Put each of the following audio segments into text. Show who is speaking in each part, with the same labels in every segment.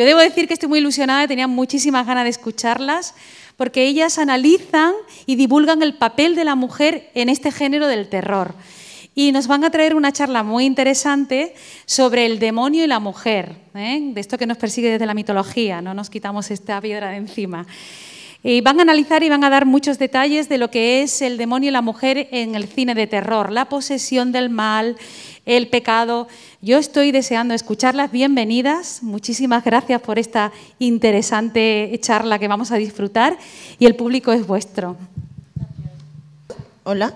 Speaker 1: Yo debo decir que estoy muy ilusionada, tenía muchísimas ganas de escucharlas, porque ellas analizan y divulgan el papel de la mujer en este género del terror. Y nos van a traer una charla muy interesante sobre el demonio y la mujer, ¿eh? de esto que nos persigue desde la mitología, no nos quitamos esta piedra de encima. Y van a analizar y van a dar muchos detalles de lo que es el demonio y la mujer en el cine de terror, la posesión del mal, el pecado. Yo estoy deseando escucharlas. Bienvenidas. Muchísimas gracias por esta interesante charla que vamos a disfrutar
Speaker 2: y el público es vuestro. Hola.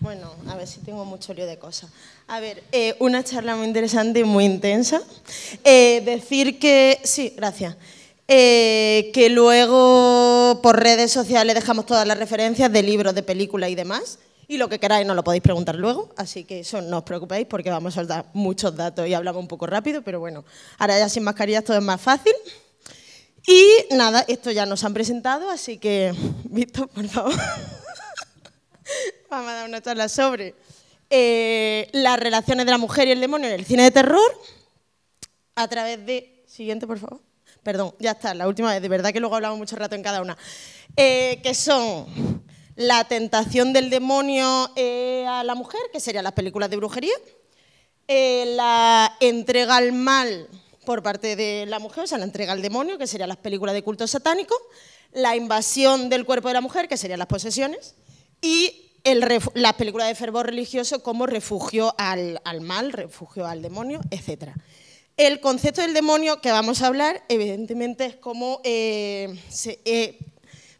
Speaker 2: Bueno, a ver si tengo mucho lío de cosas. A ver, eh, una charla muy interesante y muy intensa. Eh, decir que, sí, gracias. Eh, que luego por redes sociales dejamos todas las referencias de libros, de películas y demás. Y lo que queráis nos lo podéis preguntar luego, así que eso no os preocupéis porque vamos a soltar muchos datos y hablamos un poco rápido, pero bueno, ahora ya sin mascarillas todo es más fácil. Y nada, esto ya nos han presentado, así que, Víctor, por favor, vamos a dar una charla sobre eh, las relaciones de la mujer y el demonio en el cine de terror a través de... Siguiente, por favor perdón, ya está, la última vez, de verdad que luego hablamos mucho rato en cada una, eh, que son La tentación del demonio eh, a la mujer, que serían las películas de brujería, eh, La entrega al mal por parte de la mujer, o sea, la entrega al demonio, que serían las películas de culto satánico, La invasión del cuerpo de la mujer, que serían las posesiones, y las películas de fervor religioso como refugio al, al mal, refugio al demonio, etcétera. El concepto del demonio que vamos a hablar, evidentemente, es como bien eh, eh,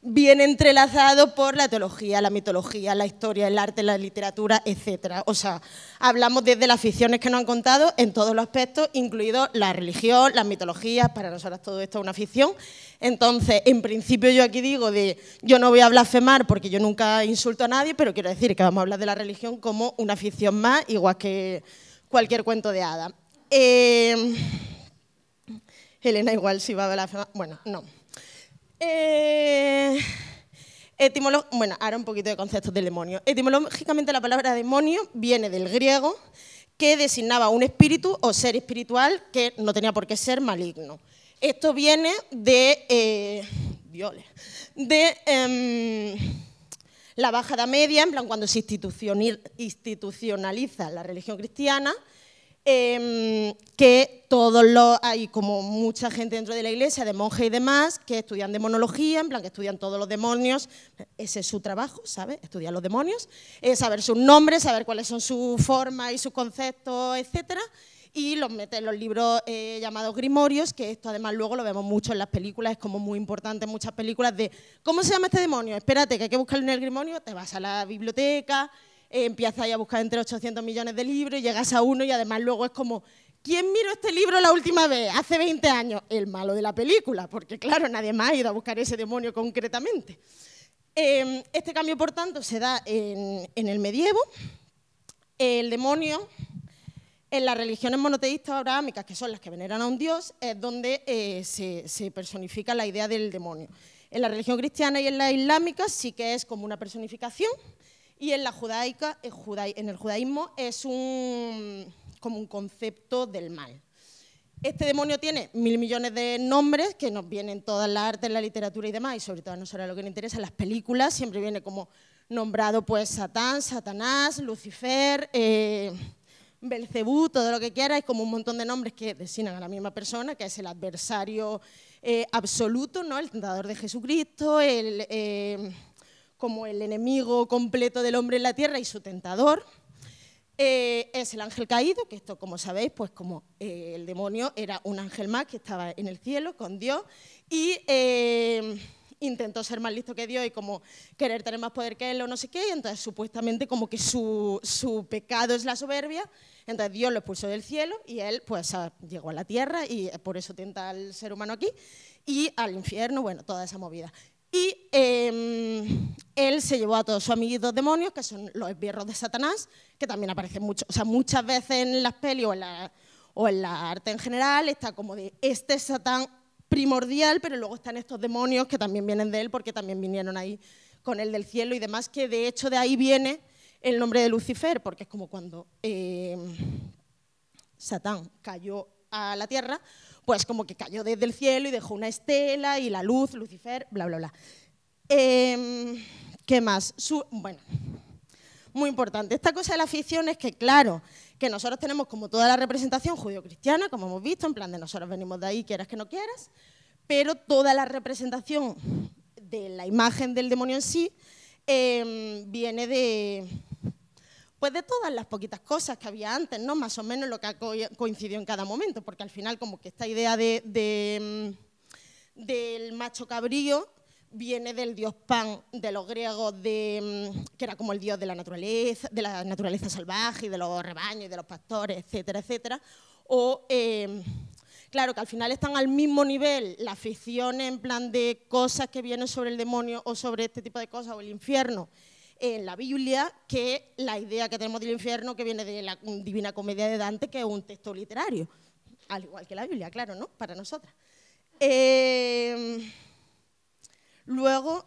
Speaker 2: entrelazado por la teología, la mitología, la historia, el arte, la literatura, etc. O sea, hablamos desde las ficciones que nos han contado en todos los aspectos, incluido la religión, las mitologías, para nosotros todo esto es una ficción. Entonces, en principio yo aquí digo de, yo no voy a blasfemar porque yo nunca insulto a nadie, pero quiero decir que vamos a hablar de la religión como una ficción más, igual que cualquier cuento de hadas. Em, Elena igual si va a la... Bueno, no. Eh, bueno, ahora un poquito de conceptos del demonio. Etimológicamente la palabra demonio viene del griego que designaba un espíritu o ser espiritual que no tenía por qué ser maligno. Esto viene de... Eh, de... Em, la bajada Media, en plan cuando se institucionaliza la religión cristiana, Em, que todos los, hay como mucha gente dentro de la iglesia, de monjes y demás, que estudian demonología, en plan que estudian todos los demonios, ese es su trabajo, ¿sabes? Estudiar los demonios, eh, saber sus nombres, saber cuáles son sus formas y sus conceptos, etcétera, y los mete en los libros eh, llamados grimorios, que esto además luego lo vemos mucho en las películas, es como muy importante en muchas películas de, ¿cómo se llama este demonio? Espérate, que hay que buscarlo en el grimorio, te vas a la biblioteca, eh, empiezas a buscar entre 800 millones de libros, y llegas a uno y además luego es como, ¿quién miro este libro la última vez? Hace 20 años. El malo de la película, porque claro, nadie más ha ido a buscar ese demonio concretamente. Em, este cambio, por tanto, se da en, el medievo. El demonio en las religiones monoteístas abrahámicas, que son las que veneran a un dios, es donde eh, se, personifica la idea del demonio. En la religión cristiana y en la islámica sí que es como una personificación, y en la judaica, eh, en el judaísmo, es un, como un concepto del mal. Este demonio tiene mil millones de nombres que nos vienen todas las artes, la literatura y demás, y sobre todo a nosotros lo que nos interesa, las películas, siempre viene como nombrado pues Satán, Satanás, Lucifer, eh, Belcebú, todo lo que quiera, es como un montón de nombres que designan a la misma persona, que es el adversario eh, absoluto, ¿no? el tentador de Jesucristo, el, eh, como el enemigo completo del hombre en la tierra y su tentador. Eh, es el ángel caído, que esto como sabéis, pues como eh, el demonio era un ángel más que estaba en el cielo con Dios y eh, intentó ser más listo que Dios y como querer tener más poder que él o no sé qué, entonces supuestamente como que su, su pecado es la soberbia, entonces Dios lo expulsó del cielo y él pues llegó a la tierra y por eso tenta al ser humano aquí y al infierno, bueno, toda esa movida. Y em, él se llevó a todos sus amiguitos demonios, que son los esbierros de Satanás, que también aparecen mucho, o sea, muchas veces en las pelis o en la, arte en general, está como de este Satán primordial, pero luego están estos demonios que también vienen de él, porque también vinieron ahí con el del cielo y demás, que de hecho de ahí viene el nombre de Lucifer, porque es como cuando em, Satán cayó a la tierra, pues como que cayó desde el cielo y dejó una estela y la luz, Lucifer, bla, bla, bla. Em, ¿Qué más? bueno, muy importante. Esta cosa de la ficción es que, claro, que nosotros tenemos como toda la representación judío-cristiana, como hemos visto, en plan de nosotros venimos de ahí, quieras que no quieras, pero toda la representación de la imagen del demonio en sí em, viene de, de todas las poquitas cosas que había antes, ¿no? Más o menos lo que coincidió en cada momento, porque al final como que esta idea de, mm, del macho cabrío viene del dios Pan de los griegos, de, mm, que era como el dios de la naturaleza, de la naturaleza salvaje, y de los rebaños, y de los pastores, etcétera, etcétera. O, em, claro, que al final están al mismo nivel las ficciones en plan de cosas que vienen sobre el demonio o sobre este tipo de cosas o el infierno en la Biblia que la idea que tenemos del infierno que viene de la Divina Comedia de Dante, que es un texto literario, al igual que la Biblia, claro, ¿no? Para nosotras. Eh, luego,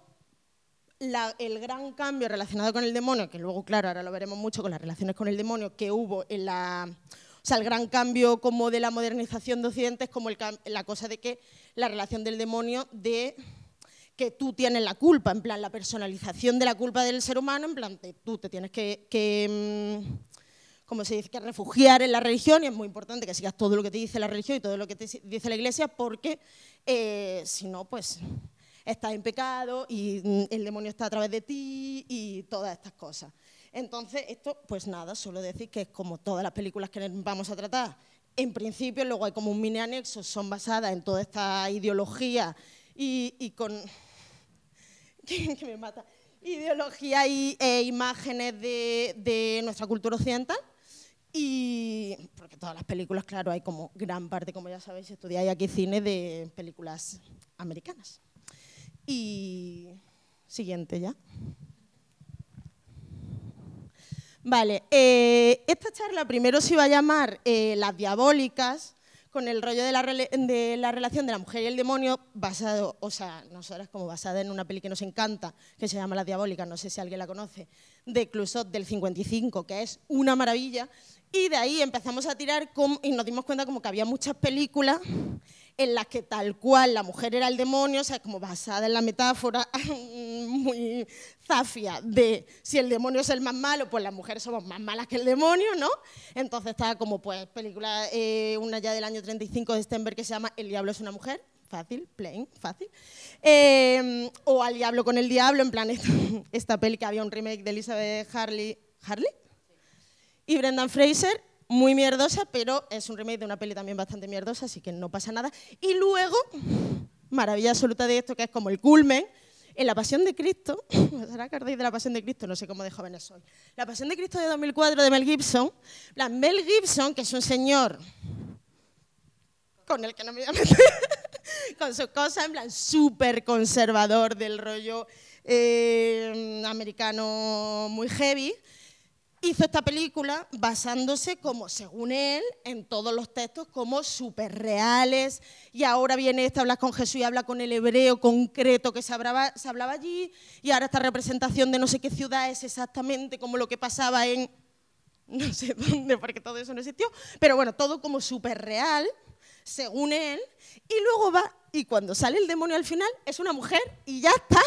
Speaker 2: el gran cambio relacionado con el demonio, que luego, claro, ahora lo veremos mucho con las relaciones con el demonio, que hubo en la... O sea, el gran cambio como de la modernización de Occidente es como la cosa de que la relación del demonio de que tú tienes la culpa, en plan la personalización de la culpa del ser humano, en plan tú te tienes que, mm, como se dice, que refugiar en la religión y es muy importante que sigas todo lo que te dice la religión y todo lo que te dice la iglesia porque eh, si no, pues estás en pecado y mm, el demonio está a través de ti y todas estas cosas. Entonces, esto, pues nada, solo decir que es como todas las películas que vamos a tratar. En principio, luego hay como un mini anexo, son basadas en toda esta ideología y con que me mata, ideología y, e imágenes de, nuestra cultura occidental. Y porque todas las películas, claro, hay como gran parte, como ya sabéis, estudiáis aquí cine de películas americanas. Y siguiente ya. Vale, eh, esta charla primero se iba a llamar eh, Las Diabólicas, con el rollo de la, de la, relación de la mujer y el demonio, basado, o sea, nosotras como basada en una peli que nos encanta, que se llama La Diabólica, no sé si alguien la conoce, de Clusot del 55, que es una maravilla, y de ahí empezamos a tirar con, y nos dimos cuenta como que había muchas películas en la que tal cual la mujer era el demonio, o sea, como basada en la metáfora muy zafia de si el demonio es el más malo, pues las mujeres somos más malas que el demonio, ¿no? Entonces estaba como, pues, película, eh, una ya del año 35 de Stenberg que se llama El diablo es una mujer, fácil, plain, fácil. Em, o Al diablo con el diablo, en plan, esta, peli que había un remake de Elizabeth Harley, ¿Harley? y Brendan Fraser muy mierdosa, pero es un remake de una peli también bastante mierdosa, así que no pasa nada. Y luego, maravilla absoluta de esto, que es como el culmen, en La Pasión de Cristo, ¿será que de La Pasión de Cristo? No sé cómo de jóvenes soy. La Pasión de Cristo de 2004 de Mel Gibson. Mel Gibson, que es un señor con el que no me voy a con sus cosas, en plan súper conservador del rollo eh, americano muy heavy hizo esta película basándose, como según él, en todos los textos como superreales. Y ahora viene esta, habla con Jesús y habla con el hebreo concreto que se hablaba, se hablaba allí. Y ahora esta representación de no sé qué ciudad es exactamente como lo que pasaba en no sé dónde, porque todo eso no existió. Pero bueno, todo como superreal, según él. Y luego va, y cuando sale el demonio al final, es una mujer y ya está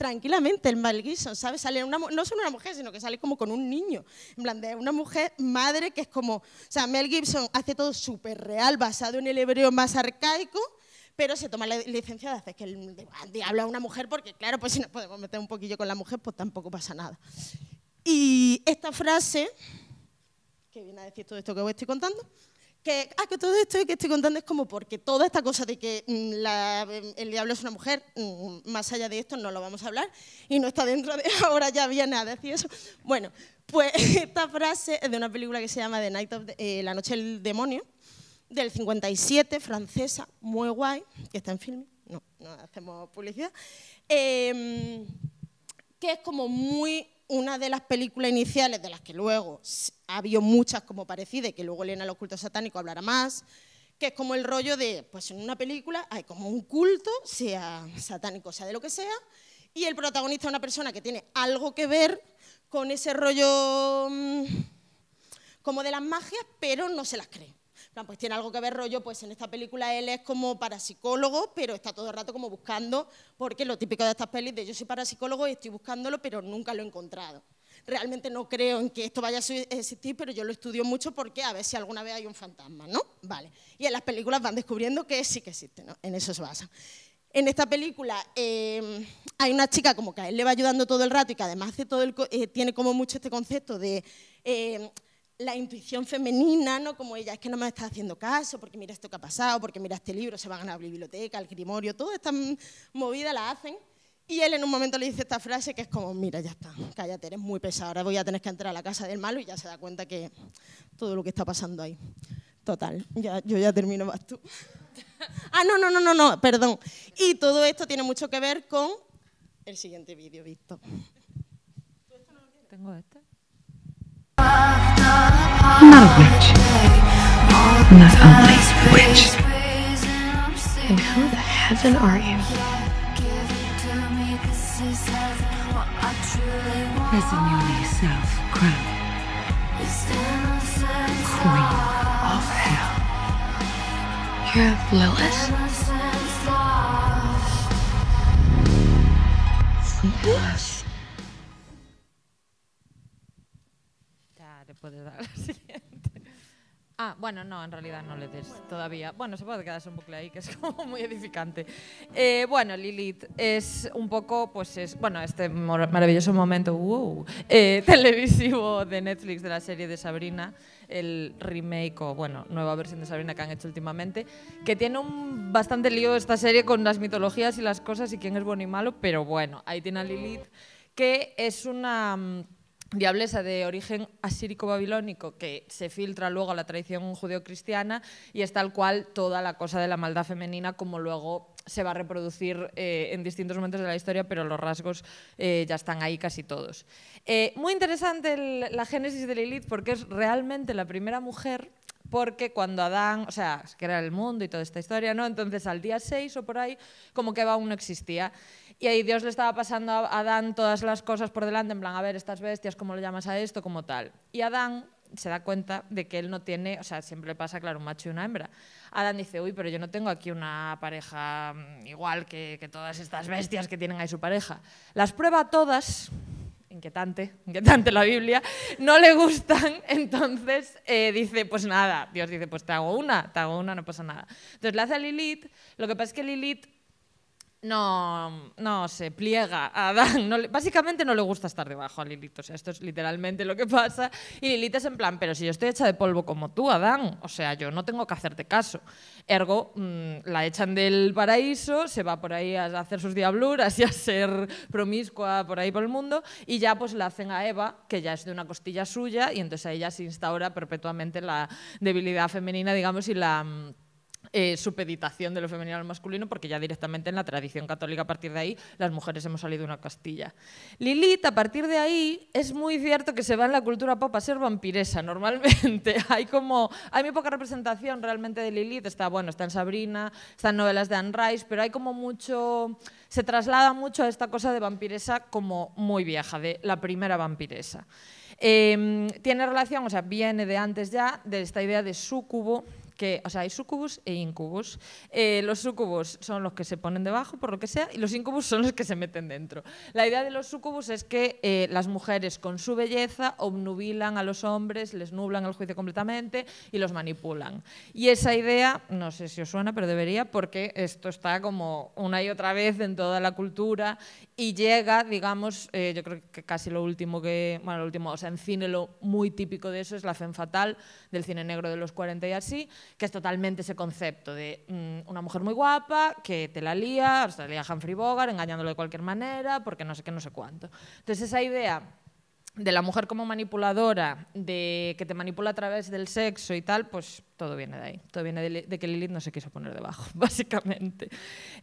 Speaker 2: tranquilamente el Mel Gibson, ¿sabes? Sale una, no solo una mujer, sino que sale como con un niño. En plan, de una mujer madre que es como. O sea, Mel Gibson hace todo súper real, basado en el hebreo más arcaico, pero se toma la licencia de hacer que el, diablo a una mujer, porque claro, pues si nos podemos meter un poquillo con la mujer, pues tampoco pasa nada. Y esta frase, que viene a decir todo esto que os estoy contando, que, ah, que todo esto que estoy contando es como porque toda esta cosa de que mm, el diablo es una mujer, mm, mm, más allá de esto no lo vamos a hablar y no está dentro de ahora ya había nada, así eso. Bueno, pues esta frase es de una película que se llama The Night of the, eh, La Noche del Demonio, del 57, francesa, muy guay, que está en filme, no, no hacemos publicidad, em, que es como muy una de las películas iniciales, de las que luego ha habido muchas como parecidas, que luego Elena los cultos satánicos hablará más, que es como el rollo de, pues en una película hay como un culto, sea satánico, sea de lo que sea, y el protagonista es una persona que tiene algo que ver con ese rollo mm, como de las magias, pero no se las cree pues tiene algo que ver rollo, pues en esta película él es como parapsicólogo, pero está todo el rato como buscando, porque lo típico de estas pelis de yo soy parapsicólogo y estoy buscándolo, pero nunca lo he encontrado. Realmente no creo en que esto vaya a existir, pero yo lo estudio mucho porque a ver si alguna vez hay un fantasma, ¿no? Vale. Y en las películas van descubriendo que sí que existe, ¿no? En eso se basa. En esta película em, hay una chica como que a él le va ayudando todo el rato y que además todo el, eh, tiene como mucho este concepto de em, la intuición femenina, no como ella, es que no me está haciendo caso, porque mira esto que ha pasado, porque mira este libro, se van a la biblioteca, el grimorio, toda esta movida la hacen. Y él en un momento le dice esta frase que es como, mira, ya está, cállate, eres muy pesado, ahora voy a tener que entrar a la casa del malo y ya se da cuenta que todo lo que está pasando ahí. Total, ya, yo ya termino, más tú. ah, no, no, no, no, no, perdón. Y todo esto tiene mucho que ver con el siguiente vídeo, visto. ¿Tengo este? Not a witch. Not only witch. And who the heaven are you? As a yourself, crown. Queen of hell. You're Lilith? Yes.
Speaker 1: puedes dar la siguiente. Ah, bueno, no, en realidad no le des todavía. Bueno, se puede quedarse un bucle ahí, que es como muy edificante. Eh, bueno, Lilith es un poco, pues es, bueno, este maravilloso momento eh, televisivo de Netflix de la serie de Sabrina, el remake o, bueno, nueva versión de Sabrina que han hecho últimamente, que tiene un bastante lío esta serie con las mitologías y las cosas y quién es bueno y malo, pero bueno, ahí tiene a Lilith, que es una mm, diablesa de origen asírico-babilónico que se filtra luego a la tradición judeocristiana y es tal cual toda la cosa de la maldad femenina como luego se va a reproducir eh, en distintos momentos de la historia, pero los rasgos eh, ya están ahí casi todos. Eh, muy interesante la génesis de Lilith porque es realmente la primera mujer porque cuando Adán, o sea, que era el mundo y toda esta historia, ¿no? Entonces al día 6 o por ahí, como que aún no existía. Y ahí Dios le estaba pasando a Adán todas las cosas por delante, en plan, a ver, estas bestias, ¿cómo le llamas a esto? Como tal. Y Adán se da cuenta de que él no tiene, o sea, siempre le pasa, claro, un macho y una hembra. Adán dice, uy, pero yo no tengo aquí una pareja mm, igual que, todas estas bestias que tienen ahí su pareja. Las prueba todas, inquietante, inquietante la Biblia, no le gustan, entonces eh, dice, pues nada, Dios dice, pues te hago una, te hago una, no pasa nada. Entonces le hace a Lilith, lo que pasa es que Lilith no, no se pliega a Adán. básicamente no le gusta estar debajo a Lilith. O sea, esto es literalmente lo que pasa. Y Lilith es en plan, pero si yo estoy hecha de polvo como tú, Adán, o sea, yo no tengo que hacerte caso. Ergo, mm, la echan del paraíso, se va por ahí a hacer sus diabluras y a ser promiscua por ahí por el mundo. Y ya pues la hacen a Eva, que ya es de una costilla suya, y entonces a ella se instaura perpetuamente la debilidad femenina, digamos, y la mm, eh, supeditación de lo femenino al masculino, porque ya directamente en la tradición católica a partir de ahí las mujeres hemos salido de una castilla. Lilith, a partir de ahí, es muy cierto que se va en la cultura pop a ser vampiresa normalmente. hay como, hay muy poca representación realmente de Lilith, está, bueno, está en Sabrina, están novelas de Anne Rice, pero hay como mucho, se traslada mucho a esta cosa de vampiresa como muy vieja, de la primera vampiresa. Em, tiene relación, o sea, viene de antes ya, de esta idea de sucubo que, o sea, hay sucubus e incubus. Eh, los sucubus son los que se ponen debajo, por lo que sea, y los incubus son los que se meten dentro. La idea de los sucubus es que eh, las mujeres con su belleza obnubilan a los hombres, les nublan el juicio completamente y los manipulan. Y esa idea, no sé si os suena, pero debería, porque esto está como una y otra vez en toda la cultura y llega, digamos, eh, yo creo que casi lo último que, bueno, lo último, o sea, en cine lo muy típico de eso es la femme fatal del cine negro de los 40 y así, que es totalmente ese concepto de mm, una mujer muy guapa, que te la lía, o sea, lía a Humphrey Bogart, engañándolo de cualquier manera, porque no sé qué, no sé cuánto. Entonces esa idea de la mujer como manipuladora, de que te manipula a través del sexo y tal, pues todo viene de ahí. Todo viene de, de que Lilith no se quiso poner debajo, básicamente.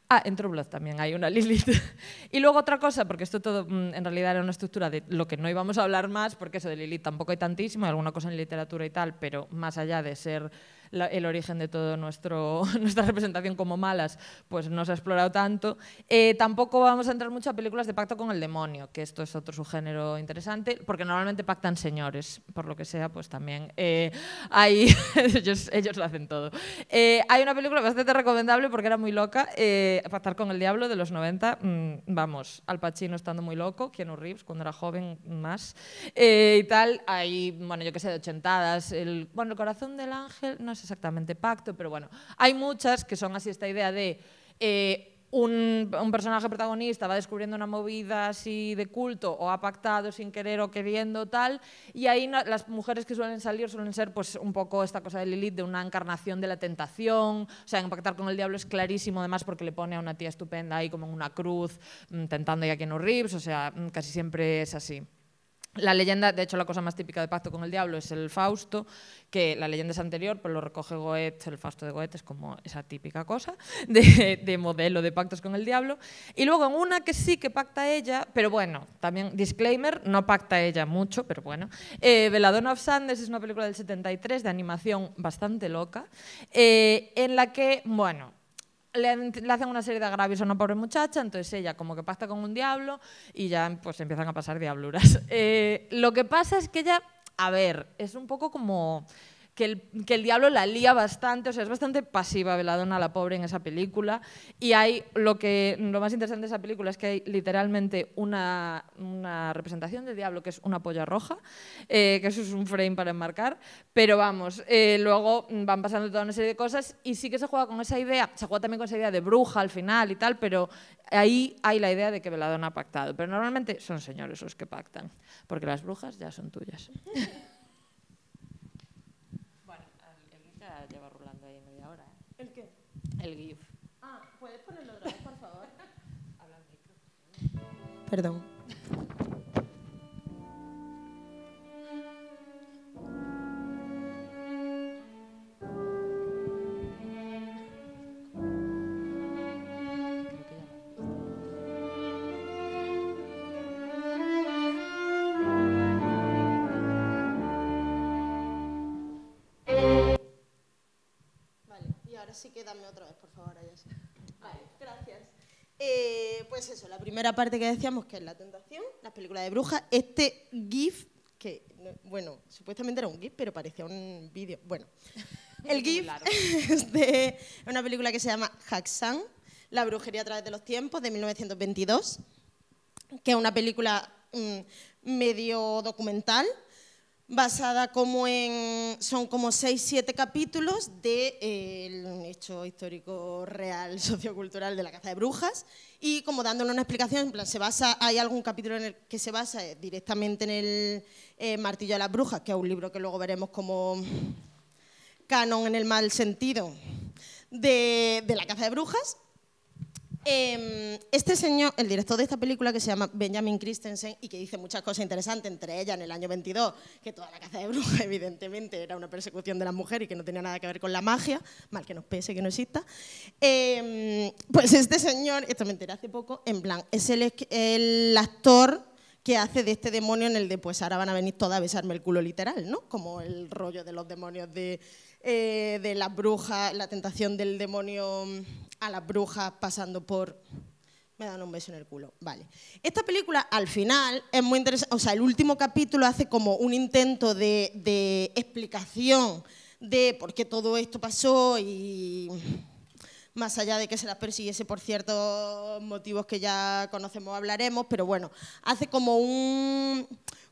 Speaker 1: Ah, en True también hay una Lilith. y luego otra cosa, porque esto todo mm, en realidad era una estructura de lo que no íbamos a hablar más, porque eso de Lilith tampoco hay tantísimo, hay alguna cosa en literatura y tal, pero más allá de ser el origen de toda nuestra representación como malas, pues no se ha explorado tanto. Eh, tampoco vamos a entrar mucho a películas de pacto con el demonio, que esto es otro subgénero interesante, porque normalmente pactan señores, por lo que sea, pues también eh, hay, ellos, ellos, lo hacen todo. Eh, hay una película bastante recomendable porque era muy loca, Pactar con el Diablo de los 90, mm, vamos, Al Pacino estando muy loco, Keanu Reeves cuando era joven más, y tal, hay, bueno, yo que sé, de ochentadas, el, bueno, el corazón del ángel, no exactamente pacto, pero bueno, hay muchas que son así esta idea de... Eh, un, personaje protagonista va descubriendo una movida así de culto o ha pactado sin querer o queriendo tal y ahí las mujeres que suelen salir suelen ser pues un poco esta cosa de Lilith de una encarnación de la tentación o sea en pactar con el diablo es clarísimo además porque le pone a una tía estupenda ahí como en una cruz mm, tentando ya que no ribs o sea mm, casi siempre es así la leyenda, de hecho, la cosa más típica de Pacto con el Diablo es el Fausto, que la leyenda es anterior, pero pues lo recoge Goethe, el Fausto de Goethe es como esa típica cosa de, modelo de pactos con el diablo. Y luego en una que sí que pacta ella, pero bueno, también disclaimer, no pacta ella mucho, pero bueno. Eh, Veladona of Sanders es una película del 73 de animación bastante loca, eh, en la que, bueno, le, hacen una serie de agravios a una pobre muchacha, entonces ella como que pacta con un diablo y ya pues empiezan a pasar diabluras. Eh, lo que pasa es que ella, a ver, es un poco como que el, diablo la lía bastante, o sea, es bastante pasiva Veladona la pobre en esa película. Y hay lo que lo más interesante de esa película es que hay literalmente una, representación del diablo que es una polla roja, eh, que eso es un frame para enmarcar, pero vamos, eh, luego van pasando toda una serie de cosas y sí que se juega con esa idea, se juega también con esa idea de bruja al final y tal, pero ahí hay la idea de que Veladona ha pactado, pero normalmente son señores los que pactan, porque las brujas ya son tuyas.
Speaker 2: ¿El qué? El GIF. Ah, ¿puedes ponerlo otra por favor? Perdón. otra vez, por favor, gracias. Eh, pues eso, la primera parte que decíamos que es la tentación, la película de brujas, este GIF, que, bueno, supuestamente era un GIF, pero parecía un vídeo. Bueno, el GIF es de una película que se llama Hacksan La brujería a través de los tiempos, de 1922, que es una película mm, medio documental basada como en, son como seis, siete capítulos de, eh, un hecho histórico real sociocultural de la caza de brujas y como dándole una explicación, en plan, se basa, hay algún capítulo en el que se basa directamente en el eh, Martillo de las Brujas, que es un libro que luego veremos como canon en el mal sentido de, de la caza de brujas, Em, este señor, el director de esta película que se llama Benjamin Christensen y que dice muchas cosas interesantes, entre ellas en el año 22, que toda la caza de brujas evidentemente era una persecución de las mujeres y que no tenía nada que ver con la magia, mal que nos pese que no exista, em, pues este señor, esto me enteré hace poco, en plan, es el, el actor que hace de este demonio en el de pues ahora van a venir todas a besarme el culo literal, ¿no? Como el rollo de los demonios de eh, de las brujas, la tentación del demonio a las brujas pasando por... Me dan un beso en el culo, vale. Esta película al final es muy interesante, o sea, el último capítulo hace como un intento de, de explicación de por qué todo esto pasó y más allá de que se las persiguiese por ciertos motivos que ya conocemos, hablaremos, pero bueno, hace como un,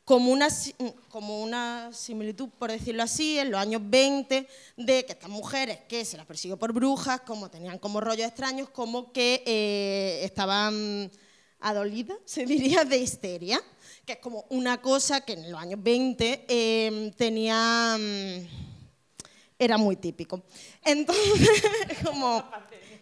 Speaker 2: como una, mm, como una similitud, por decirlo así, en los años 20, de que estas mujeres que se las persiguió por brujas, como tenían como rollos extraños, como que eh, estaban adolidas, se diría, de histeria, que es como una cosa que en los años 20 em, tenía... Mm, era muy típico. Entonces, como...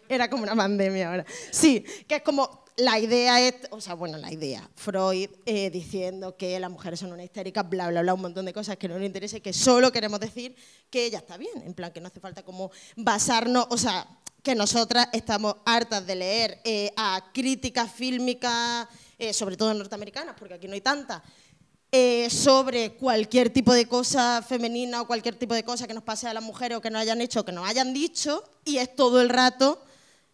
Speaker 2: Era como una pandemia ahora. Sí, que es como la idea es, o sea, bueno, la idea, Freud eh, diciendo que las mujeres son una histérica, bla, bla, bla, un montón de cosas que no nos interesa que solo queremos decir que ella está bien, en plan que no hace falta como basarnos, o sea, que nosotras estamos hartas de leer eh, a críticas fílmicas, eh, sobre todo norteamericanas, porque aquí no hay tantas, sobre cualquier tipo de cosa femenina o cualquier tipo de cosa que nos pase a las mujeres o que nos hayan hecho o que nos hayan dicho, y es todo el rato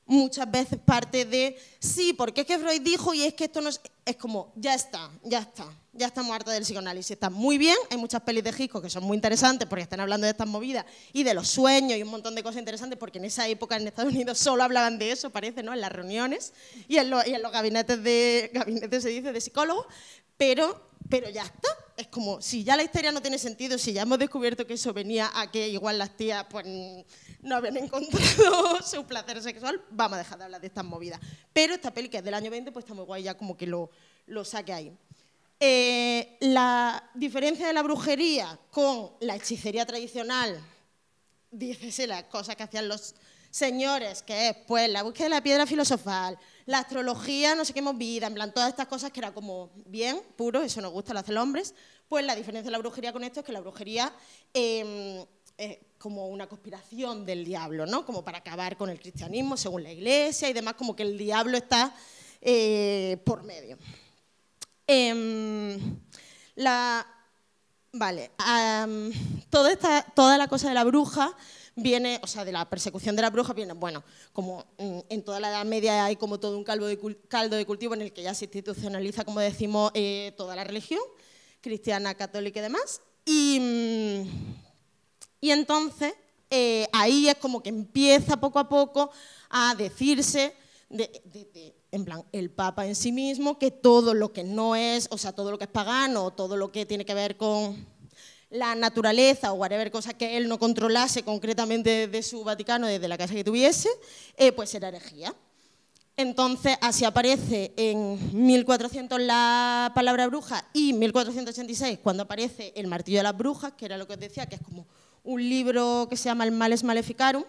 Speaker 2: muchas veces parte de, sí, porque es que Freud dijo y es que esto no es, es como, ya está, ya está, ya estamos harta del psicoanálisis, está muy bien, hay muchas pelis de Hitchcock que son muy interesantes porque están hablando de estas movidas y de los sueños y un montón de cosas interesantes porque en esa época en Estados Unidos solo hablaban de eso, parece, ¿no? En las reuniones y en, los, y en los gabinetes de, gabinetes se dice, de psicólogos, pero pero ya está. Es como, si ya la historia no tiene sentido, si ya hemos descubierto que eso venía a que igual las tías pues, no habían encontrado su placer sexual, vamos a dejar de hablar de estas movidas. Pero esta peli, que es del año 20, pues está muy guay ya como que lo, saque ahí. Eh, la diferencia de la brujería con la hechicería tradicional, dícese las cosas que hacían los Señores, ¿qué es? Pues la búsqueda de la piedra filosofal, la astrología, no sé qué hemos vivido, en plan, todas estas cosas que era como bien, puro, eso nos gusta, lo hacen los hombres. Pues la diferencia de la brujería con esto es que la brujería em, es como una conspiración del diablo, ¿no? Como para acabar con el cristianismo, según la iglesia y demás, como que el diablo está eh, por medio. Em, vale, toda, esta, toda la cosa de la bruja viene, o sea, de la persecución de la bruja viene, bueno, como mm, en toda la Edad Media hay como todo un caldo de, caldo de cultivo en el que ya se institucionaliza, como decimos, eh, toda la religión, cristiana, católica y demás. Y, mm, y entonces eh, ahí es como que empieza poco a poco a decirse en plan, el Papa en sí mismo, que todo lo que no es, o sea, todo lo que es pagano, todo lo que tiene que ver con la naturaleza o whatever cosa que él no controlase concretamente de su Vaticano, desde la casa que tuviese, eh, pues era herejía. Entonces, así aparece en 1400 la palabra bruja y 1486 cuando aparece el martillo de las brujas, que era lo que os decía, que es como un libro que se llama El Males Maleficarum,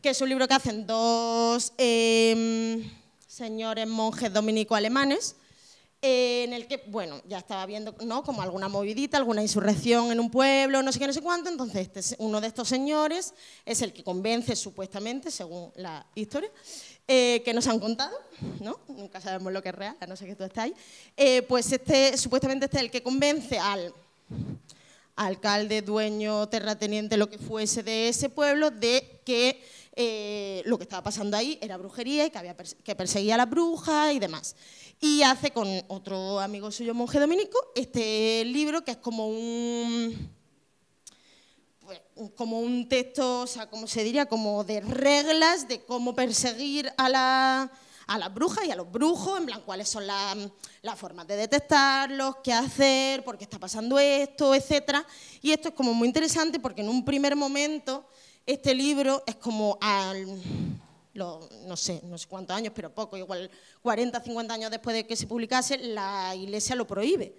Speaker 2: que es un libro que hacen dos em, señores monjes dominico alemanes, eh, en el que, bueno, ya estaba viendo, ¿no? Como alguna movidita, alguna insurrección en un pueblo, no sé qué, no sé cuánto. Entonces, este, uno de estos señores es el que convence, supuestamente, según la historia, eh, que nos han contado, ¿no? Nunca sabemos lo que es real, a no sé qué tú estáis. ahí, eh, pues este, supuestamente este es el que convence al alcalde, dueño, terrateniente, lo que fuese de ese pueblo, de que eh, lo que estaba pasando ahí era brujería y que, había que perseguía a las brujas y demás. Y hace con otro amigo suyo, monje dominico, este libro que es como pues, un como un texto, o sea, como se diría, como de reglas de cómo perseguir a, la, a las brujas y a los brujos, en plan, cuáles son las formas de detectarlos, qué hacer, por qué está pasando esto, etc. Y esto es como muy interesante porque en un primer momento este libro es como al, no sé, no sé cuántos años, pero poco, igual 40, 50 años después de que se publicase, la Iglesia lo prohíbe.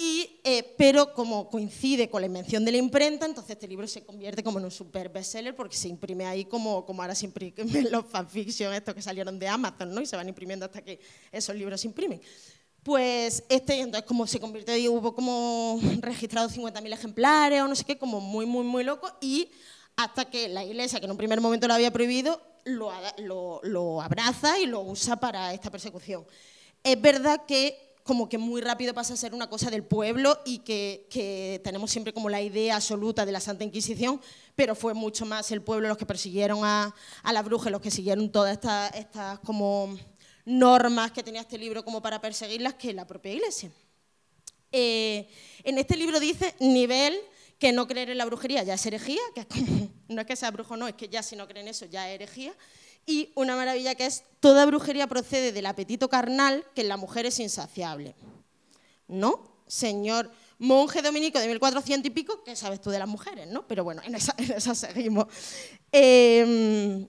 Speaker 2: Y, eh, pero como coincide con la invención de la imprenta, entonces este libro se convierte como en un super bestseller porque se imprime ahí como, como ahora se en los fanfiction estos que salieron de Amazon, ¿no? Y se van imprimiendo hasta que esos libros se imprimen. Pues este, entonces como se convirtió, y hubo como registrado 50.000 ejemplares o no sé qué, como muy, muy, muy loco y hasta que la Iglesia, que en un primer momento lo había prohibido, lo, abraza y lo usa para esta persecución. Es verdad que como que muy rápido pasa a ser una cosa del pueblo y que, tenemos siempre como la idea absoluta de la Santa Inquisición, pero fue mucho más el pueblo los que persiguieron a, a la bruja, los que siguieron todas estas, estas como normas que tenía este libro como para perseguirlas que la propia iglesia. Eh, en este libro dice nivel que no creer en la brujería ya es herejía, que, no es que sea brujo, no, es que ya si no creen eso ya es herejía. Y una maravilla que es, toda brujería procede del apetito carnal, que la mujer es insaciable. ¿No? Señor monje dominico de 1400 y pico, ¿qué sabes tú de las mujeres, no? Pero bueno, en esa, seguimos. Em,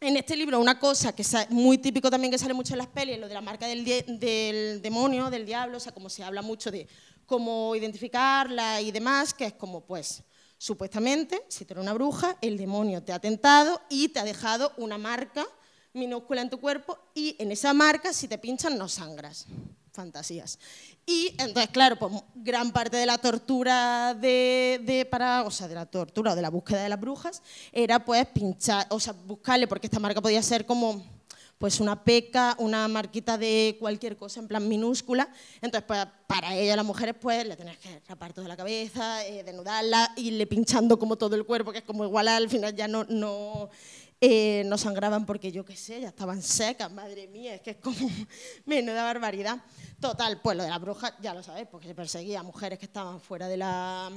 Speaker 2: en este libro, una cosa que es muy típico también que sale mucho en las pelis, lo de la marca del, del demonio, del diablo, o sea, como se habla mucho de como identificarla y demás, que es como, pues, supuestamente, si tú eres una bruja, el demonio te ha tentado y te ha dejado una marca minúscula en tu cuerpo y en esa marca, si te pinchan, no sangras. Fantasías. Y entonces, claro, pues gran parte de la tortura de para, o sea, de la tortura o de la búsqueda de las brujas era pues pinchar, o sea, buscarle, porque esta marca podía ser como pues una peca, una marquita de cualquier cosa en plan minúscula. Entonces, pues, para ella, las mujeres, pues le tenías que rapar toda la cabeza, eh, desnudarla, irle pinchando como todo el cuerpo, que es como igual al final ya no, eh, no, sangraban porque yo qué sé, ya estaban secas, madre mía, es que es como menuda barbaridad. Total, pues lo de la bruja, ya lo sabéis, porque se perseguía a mujeres que estaban fuera de la,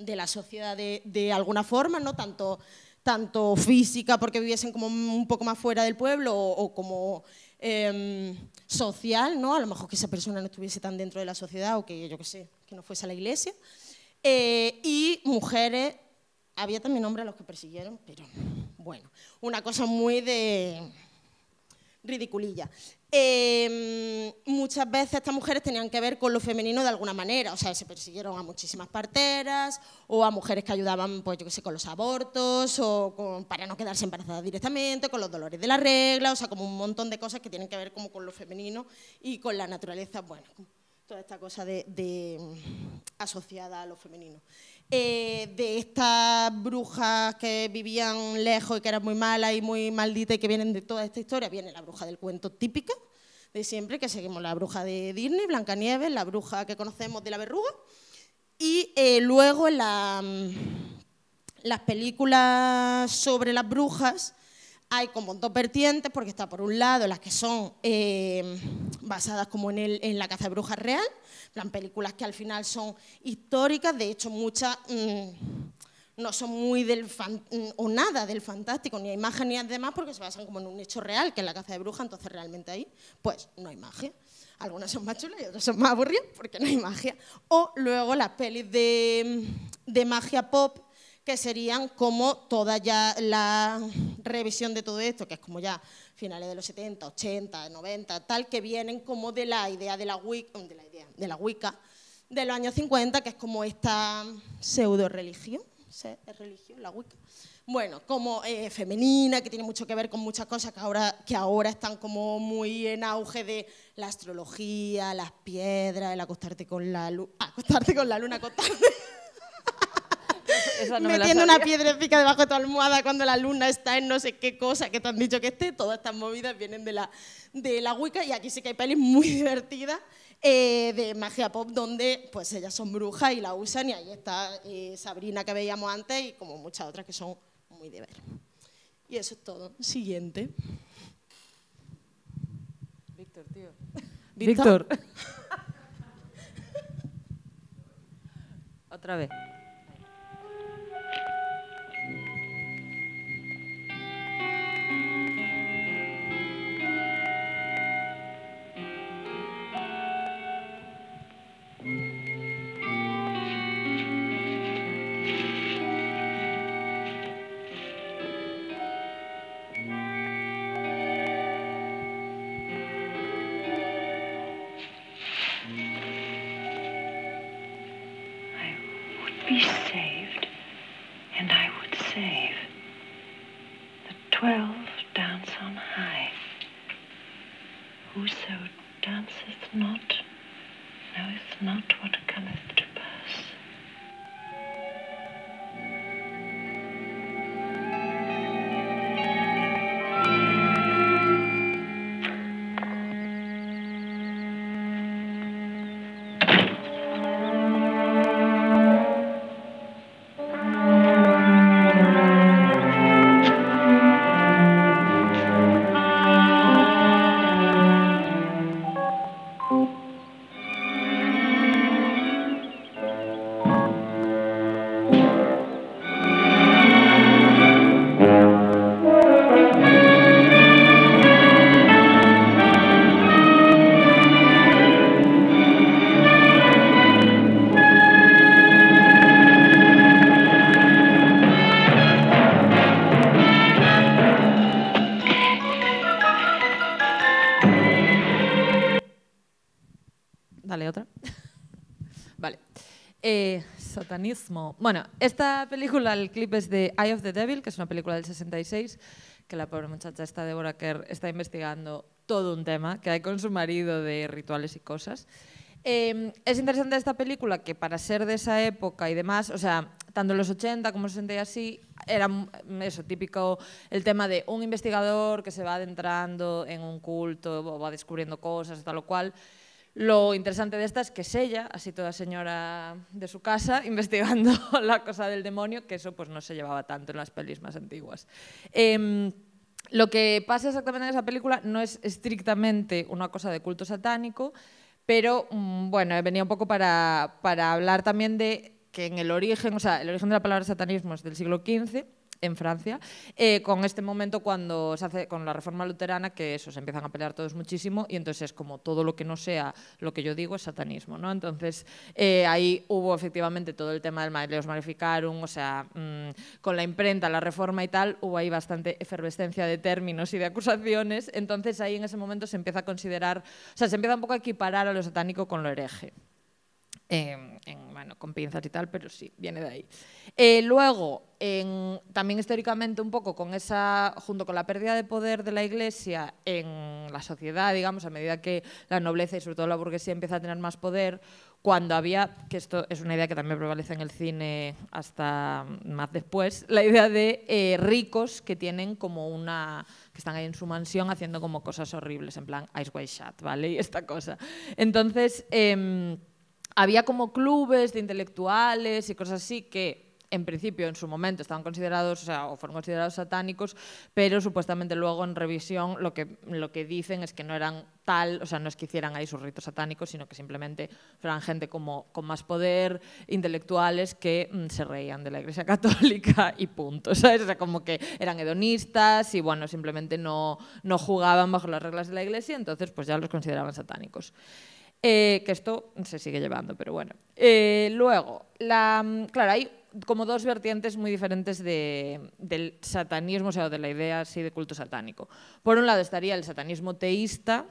Speaker 2: de la sociedad de alguna forma, ¿no? Tanto tanto física porque viviesen como un poco más fuera del pueblo o, como em, social, ¿no? A lo mejor que esa persona no estuviese tan dentro de la sociedad o que yo qué sé, que no fuese a la iglesia. Eh, y mujeres, había también hombres a los que persiguieron, pero bueno, una cosa muy de ridiculilla. Em, muchas veces estas mujeres tenían que ver con lo femenino de alguna manera, o sea, se persiguieron a muchísimas parteras o a mujeres que ayudaban, pues yo sé, con los abortos o para no quedarse embarazadas directamente, con los dolores de la regla, o sea, como un montón de cosas que tienen que ver como con lo femenino y con la naturaleza, bueno, toda esta cosa de asociada a lo femenino. Eh, de estas brujas que vivían lejos y que eran muy malas y muy malditas y que vienen de toda esta historia, viene la bruja del cuento típica de siempre, que seguimos la bruja de Disney, Blancanieves, la bruja que conocemos de la verruga. Y eh, luego mm, las películas sobre las brujas hay como dos vertientes, porque está por un lado las que son eh, basadas como en, el, la caza de brujas real, las películas que al final son históricas, de hecho muchas mm, no son muy del mm, o nada del fantástico, ni hay magia ni demás, porque se basan como en un hecho real, que es la caza de brujas, entonces realmente ahí pues no hay magia. Algunas son más chulas y otras son más aburridas porque no hay magia. O luego las pelis de magia pop, que serían como toda ya la revisión de todo esto, que es como ya finales de los 70, 80, 90, tal, que vienen como de la idea de la Wicca, mm, de la, idea, de la Wicca, de los años 50, que es como esta pseudo religión, religión la Wicca? Bueno, como eh, femenina, que tiene mucho que ver con muchas cosas que ahora, que ahora están como muy en auge de la astrología, las piedras, el acostarte con la luna, acostarte con la luna, acostarte
Speaker 1: metiendo me la una piedrecita
Speaker 2: debajo de tu almohada cuando la luna está en no sé qué cosa que te han dicho que esté. Todas estas movidas vienen de la, de la Wicca y aquí sí que hay pelis muy divertidas eh, de magia pop donde pues ellas son brujas y la usan y ahí está eh, Sabrina que veíamos antes y como muchas otras que son muy de ver. Y eso es todo. Siguiente. Víctor, tío. Víctor. Otra
Speaker 1: vez. satanismo. Bueno, esta película, el clip es de Eye of the Devil, que es una película del 66, que la pobre muchacha esta, Deborah Kerr, está investigando todo un tema que hay con su marido de rituales y cosas. Em, es interesante esta película que para ser de esa época y demás, o sea, tanto en los 80 como en los 60 y así, era eso, típico el tema de un investigador que se va adentrando en un culto o va descubriendo cosas, tal o cual. Lo interesante de esta es que es ella, así toda señora de su casa, investigando la cosa del demonio, que eso pues, no se llevaba tanto en las pelis más antiguas. Em, lo que pasa exactamente en esa película no es estrictamente una cosa de culto satánico, pero mm, bueno, venía un poco para, para hablar también de que en el origen, o sea, el origen de la palabra satanismo es del siglo XV, en Francia, eh, con este momento cuando se hace con la reforma luterana, que eso, se empiezan a pelear todos muchísimo y entonces es como todo lo que no sea lo que yo digo es satanismo, ¿no? Entonces eh, ahí hubo efectivamente todo el tema del Maileus Maleficarum, o sea, mm, con la imprenta, la reforma y tal, hubo ahí bastante efervescencia de términos y de acusaciones, entonces ahí en ese momento se empieza a considerar, o sea, se empieza un poco a equiparar a lo satánico con lo hereje en, bueno, con pinzas y tal, pero sí, viene de ahí. Eh, luego, en, también históricamente un poco con esa, junto con la pérdida de poder de la Iglesia en la sociedad, digamos, a medida que la nobleza y sobre todo la burguesía empieza a tener más poder, cuando había, que esto es una idea que también prevalece en el cine hasta más después, la idea de eh, ricos que tienen como una que están ahí en su mansión haciendo como cosas horribles, en plan Ice White Shot, ¿vale? Y esta cosa. Entonces, em, había como clubes de intelectuales y cosas así que en principio en su momento estaban considerados o, fueron considerados satánicos, pero supuestamente luego en revisión lo que, lo que dicen es que no eran tal, o sea, no es que hicieran ahí sus ritos satánicos, sino que simplemente eran gente como, con más poder, intelectuales que mm, se reían de la Iglesia Católica y punto, ¿sabes? O sea, como que eran hedonistas y bueno, simplemente no, no jugaban bajo las reglas de la Iglesia, entonces pues ya los consideraban satánicos. Eh, que esto se sigue llevando, pero bueno. Eh, luego, la, claro, hay como dos vertientes muy diferentes del satanismo, o sea, de la idea así de culto satánico. Por un lado estaría el satanismo teísta,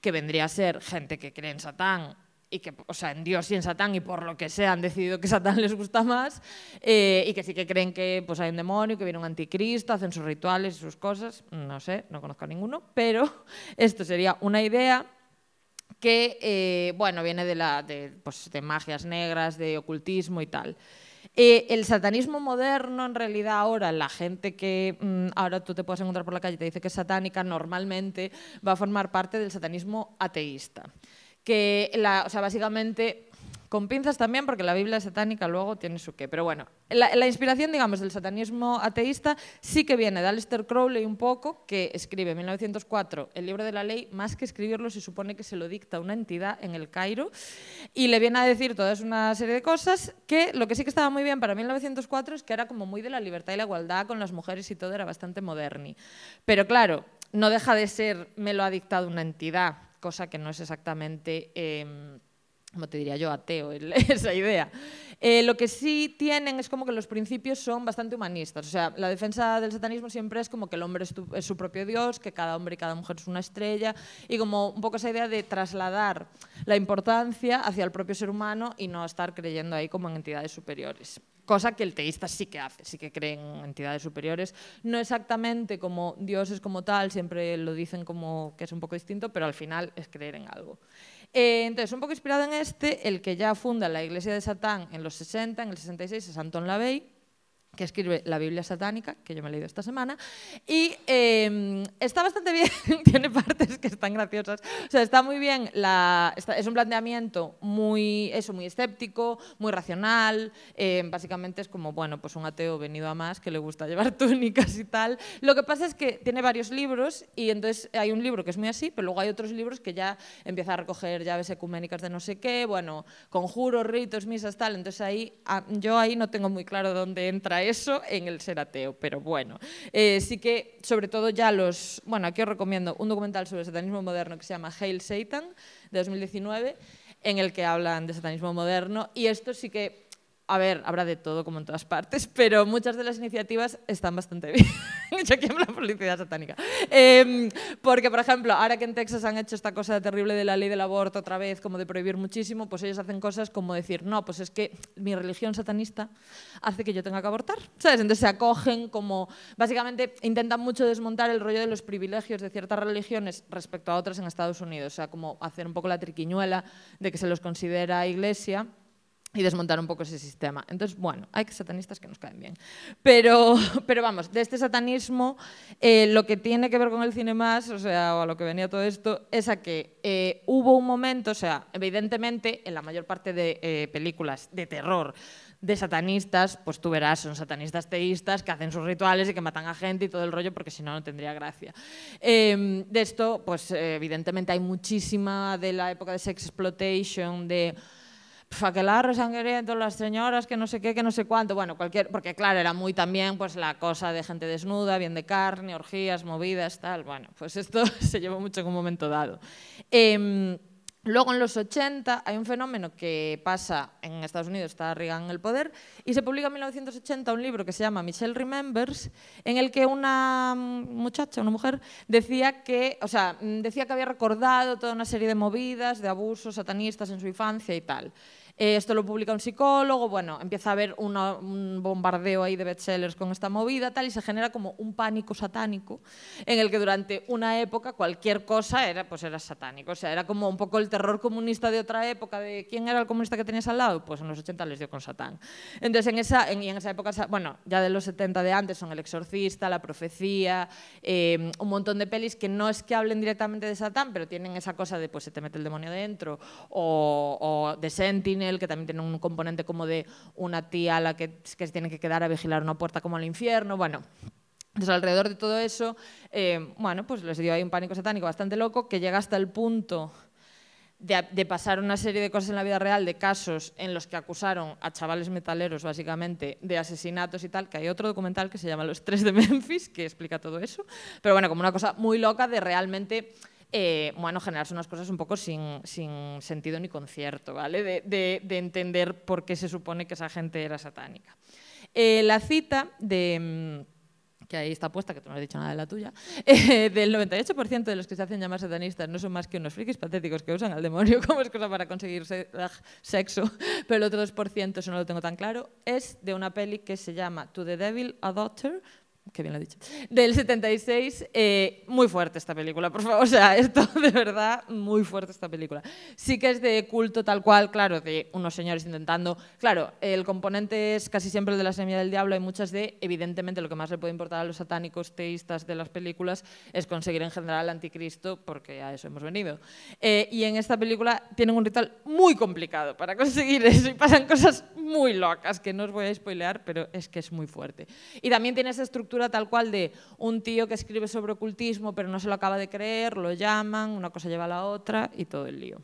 Speaker 1: que vendría a ser gente que cree en Satán y que, o sea, en Dios y en Satán y por lo que sea han decidido que Satán les gusta más eh, y que sí que creen que pues hay un demonio, que viene un anticristo, hacen sus rituales y sus cosas, no sé, no conozco a ninguno, pero esto sería una idea que, eh, bueno, viene de, la, pues, de, magias negras, de ocultismo y tal. Eh, el satanismo moderno, en realidad, ahora, la gente que mm, ahora tú te puedes encontrar por la calle y te dice que es satánica, normalmente va a formar parte del satanismo ateísta. Que, la, o sea, básicamente con pinzas también, porque la Biblia satánica luego tiene su qué. Pero bueno, la, inspiración, digamos, del satanismo ateísta sí que viene de Aleister Crowley un poco, que escribe en 1904 el libro de la ley, más que escribirlo se supone que se lo dicta una entidad en el Cairo, y le viene a decir toda una serie de cosas que lo que sí que estaba muy bien para 1904 es que era como muy de la libertad y la igualdad con las mujeres y todo, era bastante moderni. Pero claro, no deja de ser, me lo ha dictado una entidad, cosa que no es exactamente... Em, como te diría yo, ateo esa idea. Eh, lo que sí tienen es como que los principios son bastante humanistas. O sea, la defensa del satanismo siempre es como que el hombre es, su propio Dios, que cada hombre y cada mujer es una estrella, y como un poco esa idea de trasladar la importancia hacia el propio ser humano y no estar creyendo ahí como en entidades superiores. Cosa que el teísta sí que hace, sí que cree en entidades superiores. No exactamente como dioses como tal, siempre lo dicen como que es un poco distinto, pero al final es creer en algo. Eh, entonces, un poco inspirado en este, el que ya funda la Iglesia de Satán en los 60, en el 66, es Anton Lavey, que escribe la Biblia satánica, que yo me he leído esta semana, y em, está bastante bien, tiene partes que están graciosas, o sea, está muy bien, la, es un planteamiento muy, eso, muy escéptico, muy racional, em, básicamente es como, bueno, pues un ateo venido a más que le gusta llevar túnicas y tal. Lo que pasa es que tiene varios libros y entonces hay un libro que es muy así, pero luego hay otros libros que ya empieza a recoger llaves ecuménicas de no sé qué, bueno, conjuros, ritos, misas, tal, entonces ahí, ah, yo ahí no tengo muy claro dónde entra eso en el ser ateo, pero bueno. Eh, sí que, sobre todo ya los... Bueno, aquí os recomiendo un documental sobre satanismo moderno que se llama Hail Satan, de 2019, en el que hablan de satanismo moderno, y esto sí que a ver, habrá de todo como en todas partes, pero muchas de las iniciativas están bastante bien. Yo aquí hablo la publicidad satánica. Em, porque, por ejemplo, ahora que en Texas han hecho esta cosa terrible de la ley del aborto otra vez, como de prohibir muchísimo, pues ellos hacen cosas como decir, no, pues es que mi religión satanista hace que yo tenga que abortar, ¿sabes? Entonces se acogen como, básicamente intentan mucho desmontar el rollo de los privilegios de ciertas religiones respecto a otras en Estados Unidos, o sea, como hacer un poco la triquiñuela de que se los considera iglesia y desmontar un poco ese sistema. Entonces, bueno, hay satanistas que nos caen bien. Pero, pero vamos, de este satanismo, eh, lo que tiene que ver con el cine más, o sea, o a lo que venía todo esto, es a que eh, hubo un momento, o sea, evidentemente, en la mayor parte de eh, películas de terror de satanistas, pues tú verás, son satanistas teístas que hacen sus rituales y que matan a gente y todo el rollo, porque si no, no tendría gracia. Em, de esto, pues evidentemente hay muchísima de la época de sex exploitation, de sangre, todas las señoras, que no sé qué, que no sé cuánto, bueno, cualquier, porque claro, era muy también pues la cosa de gente desnuda, bien de carne, orgías, movidas, tal, bueno, pues esto se llevó mucho en un momento dado. Em, luego en los 80 hay un fenómeno que pasa en Estados Unidos, está Reagan en el poder, y se publica en 1980 un libro que se llama Michelle Remembers, en el que una muchacha, una mujer, decía que, o sea, decía que había recordado toda una serie de movidas, de abusos satanistas en su infancia y tal. Eh, esto lo publica un psicólogo, bueno, empieza a haber un bombardeo ahí de bestsellers con esta movida, tal, y se genera como un pánico satánico en el que durante una época cualquier cosa era, pues era satánico, o sea, era como un poco el terror comunista de otra época, de quién era el comunista que tenías al lado, pues en los 80 les dio con Satán. Entonces, en esa, en, esa época, bueno, ya de los 70 de antes son El Exorcista, La Profecía, eh, un montón de pelis que no es que hablen directamente de Satán, pero tienen esa cosa de pues se te mete el demonio dentro, o, o de Sentinel, que también tiene un componente como de una tía a la que, que se tiene que quedar a vigilar una puerta como al infierno, bueno... Entonces, alrededor de todo eso, eh, bueno, pues les dio ahí un pánico satánico bastante loco que llega hasta el punto de, de, pasar una serie de cosas en la vida real, de casos en los que acusaron a chavales metaleros, básicamente, de asesinatos y tal, que hay otro documental que se llama Los Tres de Memphis, que explica todo eso, pero bueno, como una cosa muy loca de realmente eh, bueno, generarse unas cosas un poco sin, sentido ni concierto, ¿vale? De, entender por qué se supone que esa gente era satánica. Eh, la cita de mm, que ahí está puesta, que tú no has dicho nada de la tuya, eh, del 98% de los que se hacen llamar satanistas no son más que unos frikis patéticos que usan al demonio como cosa para conseguir ah, sexo, pero el otro 2% eso no lo tengo tan claro, es de una peli que se llama To the Devil a Daughter, qué bien lo he dicho, del 76, eh, muy fuerte esta película, por favor, o sea, esto de verdad, muy fuerte esta película. Sí que es de culto tal cual, claro, de unos señores intentando, claro, el componente es casi siempre el de la semilla del diablo, hay muchas de, evidentemente, lo que más le puede importar a los satánicos teístas de las películas es conseguir engendrar al anticristo, porque a eso hemos venido. Eh, y en esta película tienen un ritual muy complicado para conseguir eso y pasan cosas muy locas que no os voy a spoilear, pero es que es muy fuerte. Y también tiene esa estructura tal cual de un tío que escribe sobre ocultismo pero no se lo acaba de creer, lo llaman, una cosa lleva a la otra y todo el lío.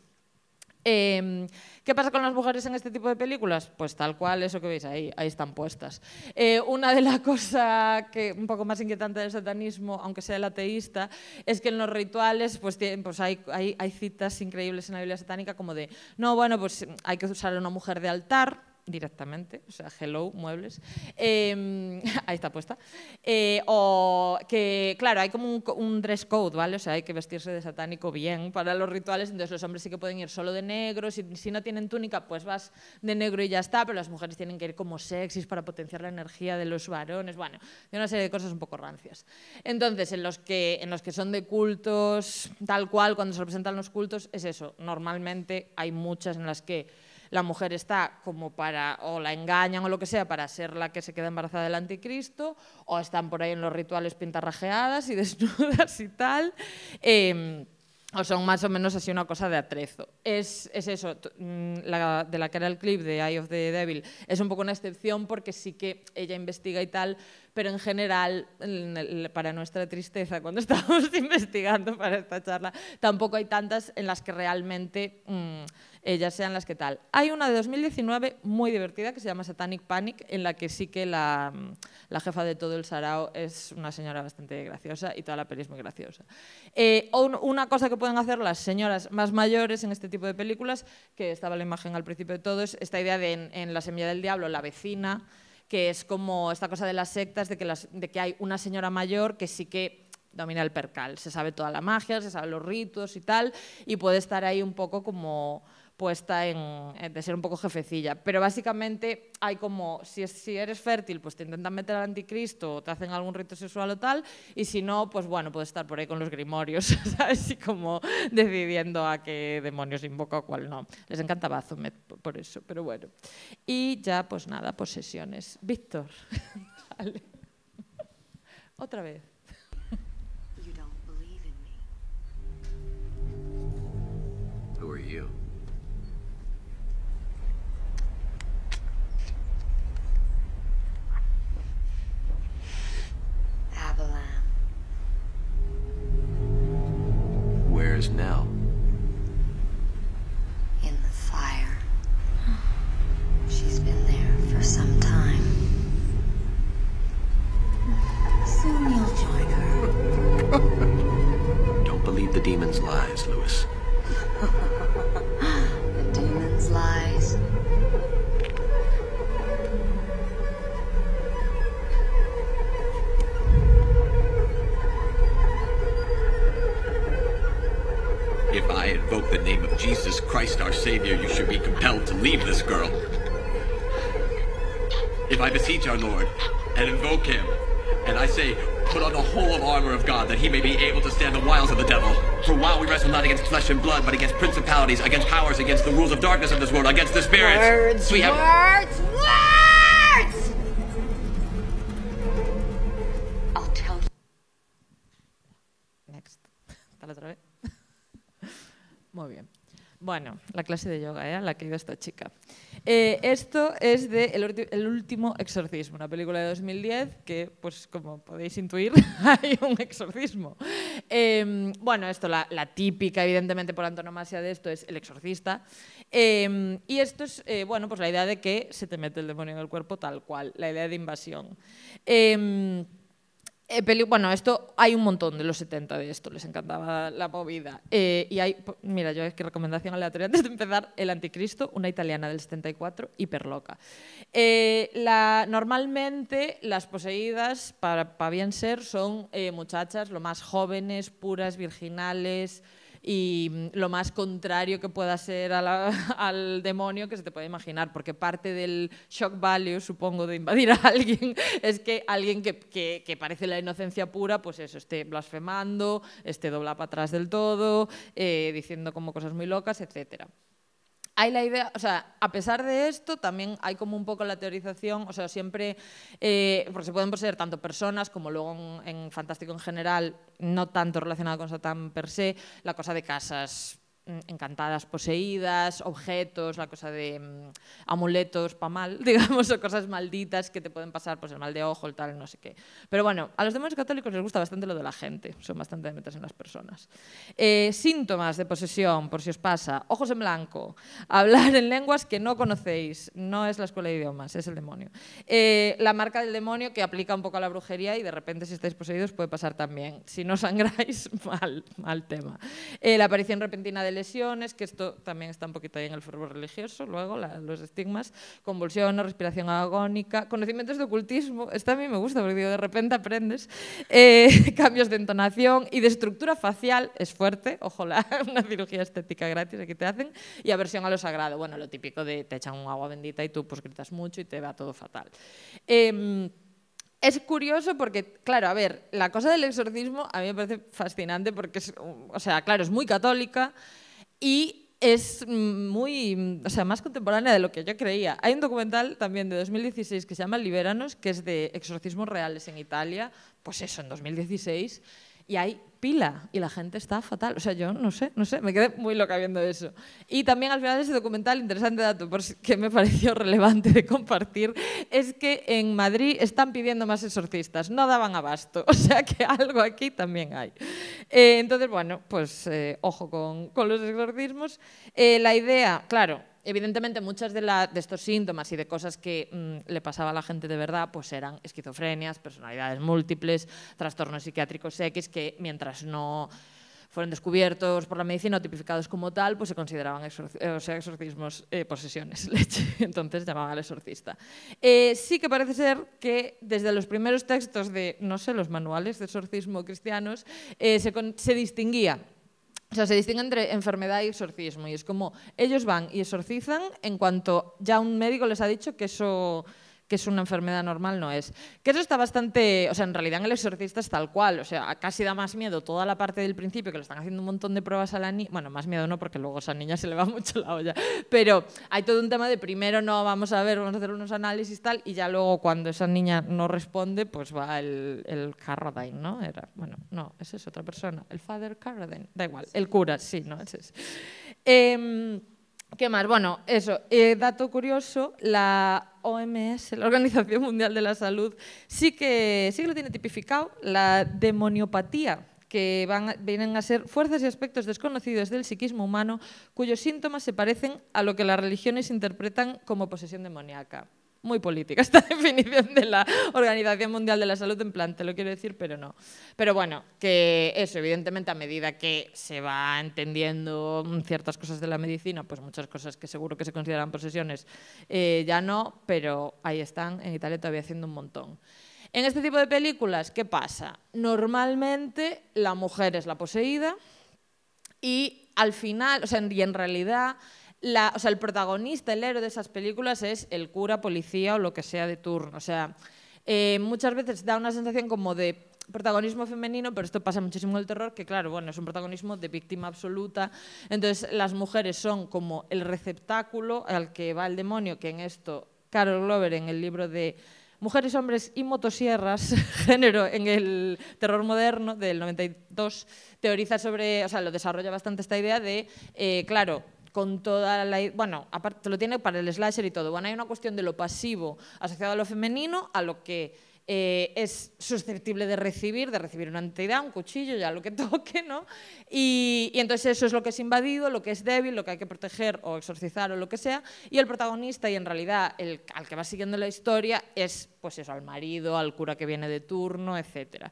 Speaker 1: Em, ¿Qué pasa con las mujeres en este tipo de películas? Pues tal cual, eso que veis ahí, ahí están puestas. Eh, una de las cosas que un poco más inquietante del satanismo, aunque sea el ateísta, es que en los rituales pues, pues hay, hay citas increíbles en la Biblia satánica como de, no, bueno, pues hay que usar a una mujer de altar, directamente, o sea, hello, muebles, em, ahí está puesta, eh, o que, claro, hay como un, dress code, ¿vale? O sea, hay que vestirse de satánico bien para los rituales, entonces los hombres sí que pueden ir solo de negro, si, si no tienen túnica, pues vas de negro y ya está, pero las mujeres tienen que ir como sexys para potenciar la energía de los varones, bueno, de una serie de cosas un poco rancias. Entonces, en los que, en los que son de cultos, tal cual, cuando se representan los cultos, es eso, normalmente hay muchas en las que la mujer está como para, o la engañan o lo que sea, para ser la que se queda embarazada del anticristo, o están por ahí en los rituales pintarrajeadas y desnudas y tal. Em, o son más o menos así una cosa de atrezo. Es, es eso, mm, de la que era el clip de Eye of the Devil, es un poco una excepción porque sí que ella investiga y tal, pero en general, para nuestra tristeza, cuando estábamos investigando para esta charla, tampoco hay tantas en las que realmente mm, ellas sean las que tal. Hay una de 2019 muy divertida que se llama Satanic Panic, en la que sí que la, mm, la jefa de todo el Sarao es una señora bastante graciosa y toda la peli es muy graciosa. Eh, una cosa que pueden hacer las señoras más mayores en este tipo de películas, que estaba la imagen al principio de todo, es esta idea de en La semilla del diablo, la vecina que es como esta cosa de las sectas, de que, de que hay una señora mayor que sí que domina el percal, se sabe toda la magia, se sabe los ritos y tal, y puede estar ahí un poco como puesta en, de ser un poco jefecilla. Pero básicamente hay como, si, si eres fértil, pues te intentan meter al anticristo, o te hacen algún rito sexual o tal, y si no, pues bueno, puedes estar por ahí con los grimorios, así como decidiendo a qué demonios invoca o cuál no. Les encantaba Zomet por eso, pero bueno. Y ya, pues nada, posesiones. Víctor, Otra vez. now. flesh and blood, but against principalities, against powers, against the rules of darkness of this world, against the spirits. Words, we have words. de yoga ¿eh? la que iba esta chica. Eh, esto es de el, último exorcismo, una película de 2010 que, pues como podéis intuir, hay un exorcismo. Em, bueno, esto, la, típica, evidentemente, por antonomasia de esto es el exorcista. Em, y esto es, eh, bueno, pues la idea de que se te mete el demonio en el cuerpo tal cual, la idea de invasión. Em, eh, bueno, esto hay un montón de los 70 de esto, les encantaba la movida. Eh, y hay, mira, yo es que recomendación aleatoria antes de empezar, El Anticristo, una italiana del 74, hiperloca. Eh, la, normalmente las poseídas, para, para bien ser, son eh, muchachas lo más jóvenes, puras, virginales, y mm, lo más contrario que pueda ser al demonio que se te puede imaginar, porque parte del shock value, supongo, de invadir a alguien es que alguien que, parece la inocencia pura, pues eso, esté blasfemando, esté dobla para atrás del todo, eh, diciendo como cosas muy locas, etcétera hay la idea, o sea, a pesar de esto, también hay como un poco la teorización, o sea, siempre, eh, porque se pueden poseer tanto personas como luego en, Fantástico en general, no tanto relacionado con Satán per se, la cosa de casas Mm, encantadas poseídas, objetos, la cosa de mm, amuletos para mal, digamos, o cosas malditas que te pueden pasar, pues el mal de ojo, el tal, no sé qué. Pero bueno, a los demonios católicos les gusta bastante lo de la gente, son bastante metas en las personas. Eh, síntomas de posesión, por si os pasa, ojos en blanco, hablar en lenguas que no conocéis, no es la escuela de idiomas, es el demonio. Eh, la marca del demonio que aplica un poco a la brujería y de repente si estáis poseídos puede pasar también. Si no sangráis, mal, tema. Eh, la aparición repentina del lesiones, que esto también está un poquito ahí en el fervor religioso, luego los estigmas, convulsiones, respiración agónica, conocimientos de ocultismo, está a mí me gusta porque de repente aprendes, eh, cambios de entonación y de estructura facial, es fuerte, ojalá, una cirugía estética gratis que te hacen, y aversión a lo sagrado, bueno, lo típico de te echan un agua bendita y tú pues gritas mucho y te va todo fatal. Em, es curioso porque, claro, a ver, la cosa del exorcismo a mí me parece fascinante porque o sea, claro, es muy católica, y es muy, sea, más contemporánea de lo que yo creía. Hay un documental también de 2016 que se llama Liberanos, que es de exorcismos reales en Italia, pues eso, en 2016, y hay pila y la gente está fatal. O sea, yo no sé, no sé, me quedé muy loca viendo eso. Y también al final de ese documental, interesante dato, que me pareció relevante de compartir, es que en Madrid están pidiendo más exorcistas, no daban abasto. O sea que algo aquí también hay. Eh, entonces, bueno, pues eh, ojo con, los exorcismos. Eh, la idea, claro, Evidentemente, muchas de, estos síntomas y de cosas que mm, le pasaba a la gente de verdad, pues eran esquizofrenias, personalidades múltiples, trastornos psiquiátricos X, que mientras no fueron descubiertos por la medicina o tipificados como tal, pues se consideraban eh, exorcismos, eh, posesiones, leche. Entonces llamaban al exorcista. Eh, sí que parece ser que desde los primeros textos de, no sé, los manuales de exorcismo cristianos, se distinguía o sea, se distingue entre enfermedad y exorcismo. Y es como ellos van y exorcizan en cuanto ya un médico les ha dicho que eso que es una enfermedad normal, no es. Que eso está bastante, o sea, en realidad en el exorcista es tal cual, o sea, casi da más miedo toda la parte del principio, que le están haciendo un montón de pruebas a la niña, bueno, más miedo no, porque luego esa niña se le va mucho la olla, pero hay todo un tema de primero no, vamos a ver, vamos a hacer unos análisis tal, y ya luego cuando esa niña no responde, pues va el, el Carradine, ¿no? Era, bueno, no, esa es otra persona, el Father Carradine, da igual, el cura, sí, ¿no? Ese es. Eh, ¿Qué más? Bueno, eso. Eh, dato curioso, la OMS, la Organización Mundial de la Salud, sí que, sí que lo tiene tipificado, la demoniopatía, que van, vienen a ser fuerzas y aspectos desconocidos del psiquismo humano cuyos síntomas se parecen a lo que las religiones interpretan como posesión demoníaca muy política esta definición de la Organización Mundial de la Salud, en plan, te lo quiero decir, pero no. Pero bueno, que eso, evidentemente, a medida que se va entendiendo ciertas cosas de la medicina, pues muchas cosas que seguro que se consideran posesiones eh, ya no, pero ahí están, en Italia todavía haciendo un montón. En este tipo de películas, ¿qué pasa? Normalmente la mujer es la poseída y al final, o sea, y en realidad o sea, el protagonista, el héroe de esas películas es el cura, policía o lo que sea de turno. O sea, eh, muchas veces da una sensación como de protagonismo femenino, pero esto pasa muchísimo en el terror, que claro, bueno, es un protagonismo de víctima absoluta. Entonces las mujeres son como el receptáculo al que va el demonio, que en esto Carol Glover en el libro de Mujeres, hombres y motosierras, género en el terror moderno del 92, teoriza sobre, o sea, lo desarrolla bastante esta idea de, eh, claro, con toda la... Bueno, aparte lo tiene para el slasher y todo. Bueno, hay una cuestión de lo pasivo asociado a lo femenino, a lo que eh, es susceptible de recibir, de recibir una entidad, un cuchillo, ya lo que toque, ¿no? Y, entonces eso es lo que es invadido, lo que es débil, lo que hay que proteger o exorcizar o lo que sea, y el protagonista y en realidad al que va siguiendo la historia es, pues eso, al marido, al cura que viene de turno, etc.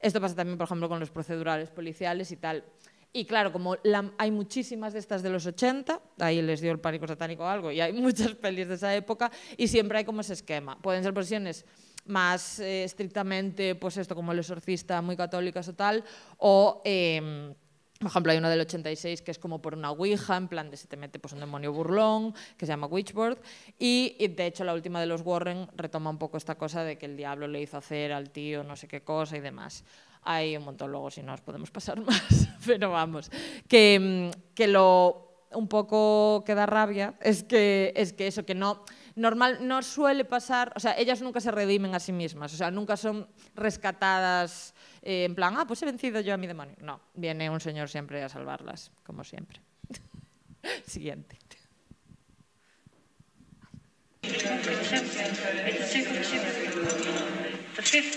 Speaker 1: Esto pasa también, por ejemplo, con los procedurales policiales y tal. Y claro, como hay muchísimas de estas de los 80, ahí les dio el pánico satánico o algo, y hay muchas pelis de esa época, y siempre hay como ese esquema. Pueden ser posiciones más eh, estrictamente, pues esto, como el exorcista, muy católicas o tal, o... Em, por ejemplo, hay una del 86 que es como por una Ouija, en plan de se te mete pues, un demonio burlón, que se llama Witchboard. Y, de hecho la última de los Warren retoma un poco esta cosa de que el diablo le hizo hacer al tío no sé qué cosa y demás. Hay un montón, luego si no os podemos pasar más. pero vamos, mm, que, lo un poco que da rabia es que, es que eso, que no, normal, no suele pasar, o sea, ellas nunca se redimen a sí mismas, o sea, nunca son rescatadas eh, en plan, ah, pues he vencido yo a mi demonio. No, viene un señor siempre a salvarlas, como siempre. Siguiente. Christ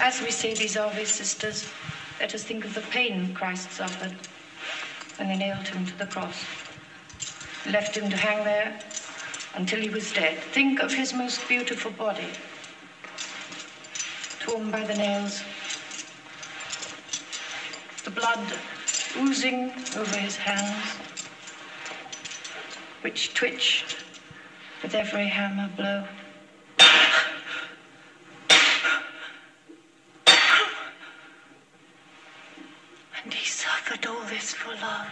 Speaker 2: As we say these Ave Sisters, let us think of the pain Christ suffered when they nailed him to the cross, left him to hang there until he was dead. Think of his most beautiful body, torn by the nails, the blood oozing over his hands, which twitched with every hammer blow. is for love.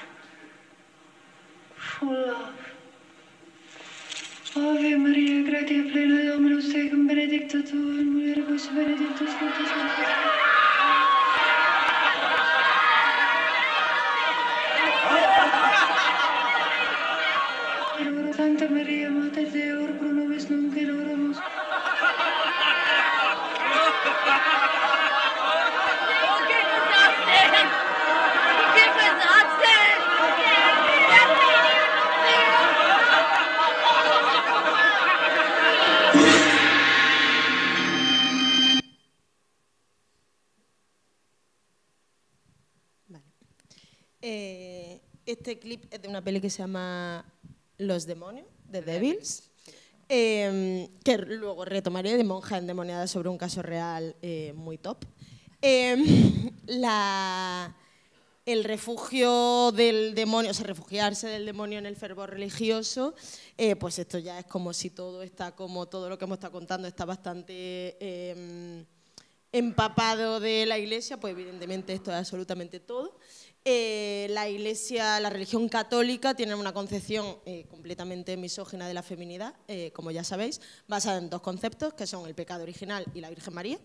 Speaker 2: For love. Ave Maria, gratia plena, Dominus tecum, benedicta tu in mulieribus benedictus fructus ventris clip es de una peli que se llama Los demonios, de Devils, em, que luego retomaré de monja endemoniada sobre un caso real eh, muy top. Em, la, el refugio del demonio, o sea, refugiarse del demonio en el fervor religioso, eh, pues esto ya es como si todo está, como todo lo que hemos estado contando está bastante em, empapado de la iglesia, pues evidentemente esto es absolutamente todo. Eh, la Iglesia, la religión católica, tiene una concepción eh, completamente misógina de la feminidad, eh, como ya sabéis, basada en dos conceptos, que son el pecado original y la Virgen María.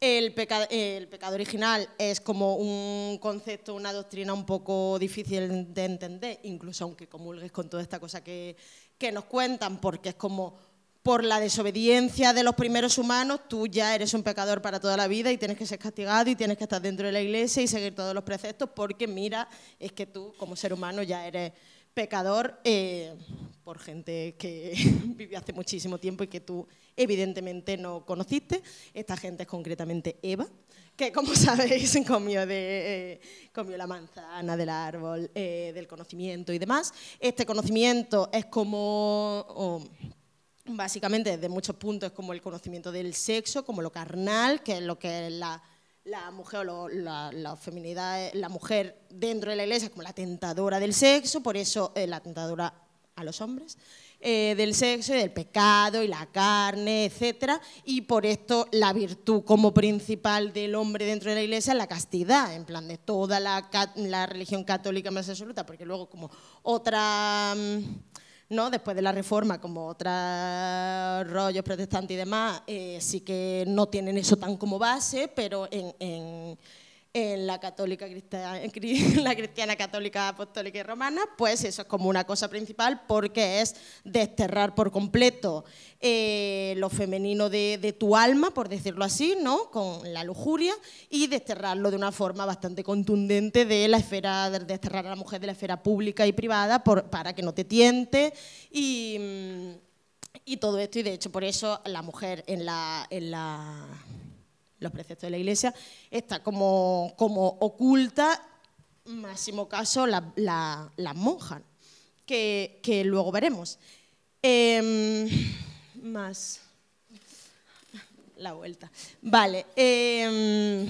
Speaker 2: El, el pecado original es como un concepto, una doctrina un poco difícil de entender, incluso aunque comulgues con toda esta cosa que, que nos cuentan, porque es como por la desobediencia de los primeros humanos, tú ya eres un pecador para toda la vida y tienes que ser castigado y tienes que estar dentro de la iglesia y seguir todos los preceptos porque mira, es que tú como ser humano ya eres pecador eh, por gente que vivió hace muchísimo tiempo y que tú evidentemente no conociste. Esta gente es concretamente Eva, que como sabéis comió, de, eh, comió la manzana del árbol eh, del conocimiento y demás. Este conocimiento es como... Oh, básicamente desde muchos puntos, como el conocimiento del sexo, como lo carnal, que es lo que la, mujer o la, feminidad, la mujer dentro de la iglesia es como la tentadora del sexo, por eso la tentadora a los hombres, eh, del sexo y del pecado y la carne, etc. Y por esto la virtud como principal del hombre dentro de la iglesia es la castidad, en plan de toda la, religión católica más absoluta, porque luego como otra... Mm, ¿no? Después de la reforma, como otros rollos protestantes y demás, eh, sí que no tienen eso tan como base, pero en en la católica cristiana, la cristiana católica apostólica y romana, pues eso es como una cosa principal porque es desterrar por completo eh, lo femenino de, tu alma, por decirlo así, ¿no? Con la lujuria y desterrarlo de una forma bastante contundente de la esfera, de desterrar a la mujer de la esfera pública y privada para que no te tiente y, mm, y todo esto. Y de hecho, por eso la mujer en la los preceptos de la Iglesia, está como, como oculta, máximo caso, las la, la monjas, que, luego veremos. Em, más la vuelta. Vale. Em,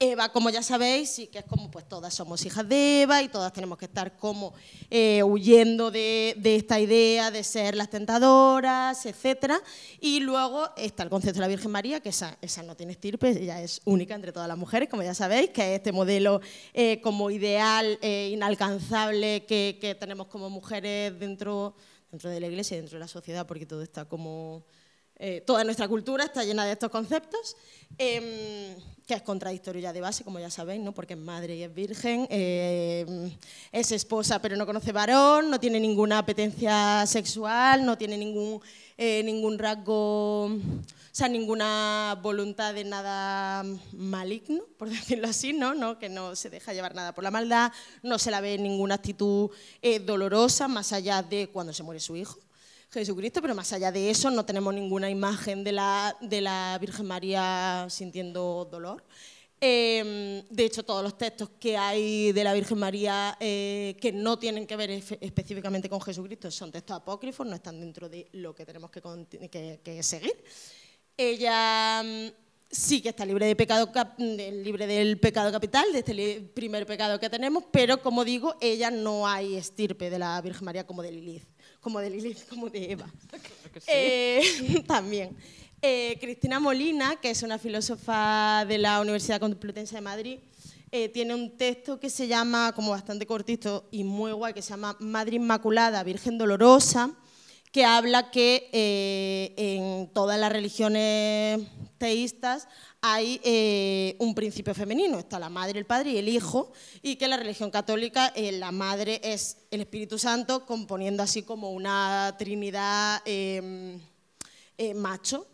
Speaker 2: Eva, como ya sabéis, sí que es como pues todas somos hijas de Eva y todas tenemos que estar como eh, huyendo de, esta idea de ser las tentadoras, etc. Y luego está el concepto de la Virgen María, que esa, no tiene estirpe, ella es única entre todas las mujeres, como ya sabéis, que es este modelo eh, como ideal, eh, inalcanzable que, tenemos como mujeres dentro, dentro de la iglesia y dentro de la sociedad, porque todo está como eh, toda nuestra cultura está llena de estos conceptos, em, que es contradictorio ya de base, como ya sabéis, ¿no? porque es madre y es virgen, em, es esposa pero no conoce varón, no tiene ninguna apetencia sexual, no tiene ningún, eh, ningún rasgo, o sea, ninguna voluntad de nada maligno, por decirlo así, ¿no? ¿no? que no se deja llevar nada por la maldad, no se la ve ninguna actitud eh, dolorosa más allá de cuando se muere su hijo. Jesucristo, pero más allá de eso no tenemos ninguna imagen de la, Virgen María sintiendo dolor. Em, de hecho, todos los textos que hay de la Virgen María eh, que no tienen que ver específicamente con Jesucristo son textos apócrifos, no están dentro de lo que tenemos que, seguir. Ella mm, sí que está libre, de pecado, libre del pecado capital, de este primer pecado que tenemos, pero como digo, ella no hay estirpe de la Virgen María como de Lilith como de Lilith, como de Eva. Eh, también. Eh, Cristina Molina, que es una filósofa de la Universidad Complutense de Madrid, eh, tiene un texto que se llama, como bastante cortito y muy guay, que se llama Madre Inmaculada, Virgen Dolorosa, que habla que eh, en todas las religiones teístas hay eh, un principio femenino, está la madre, el padre y el hijo, y que en la religión católica eh, la madre es el Espíritu Santo, componiendo así como una trinidad em, macho,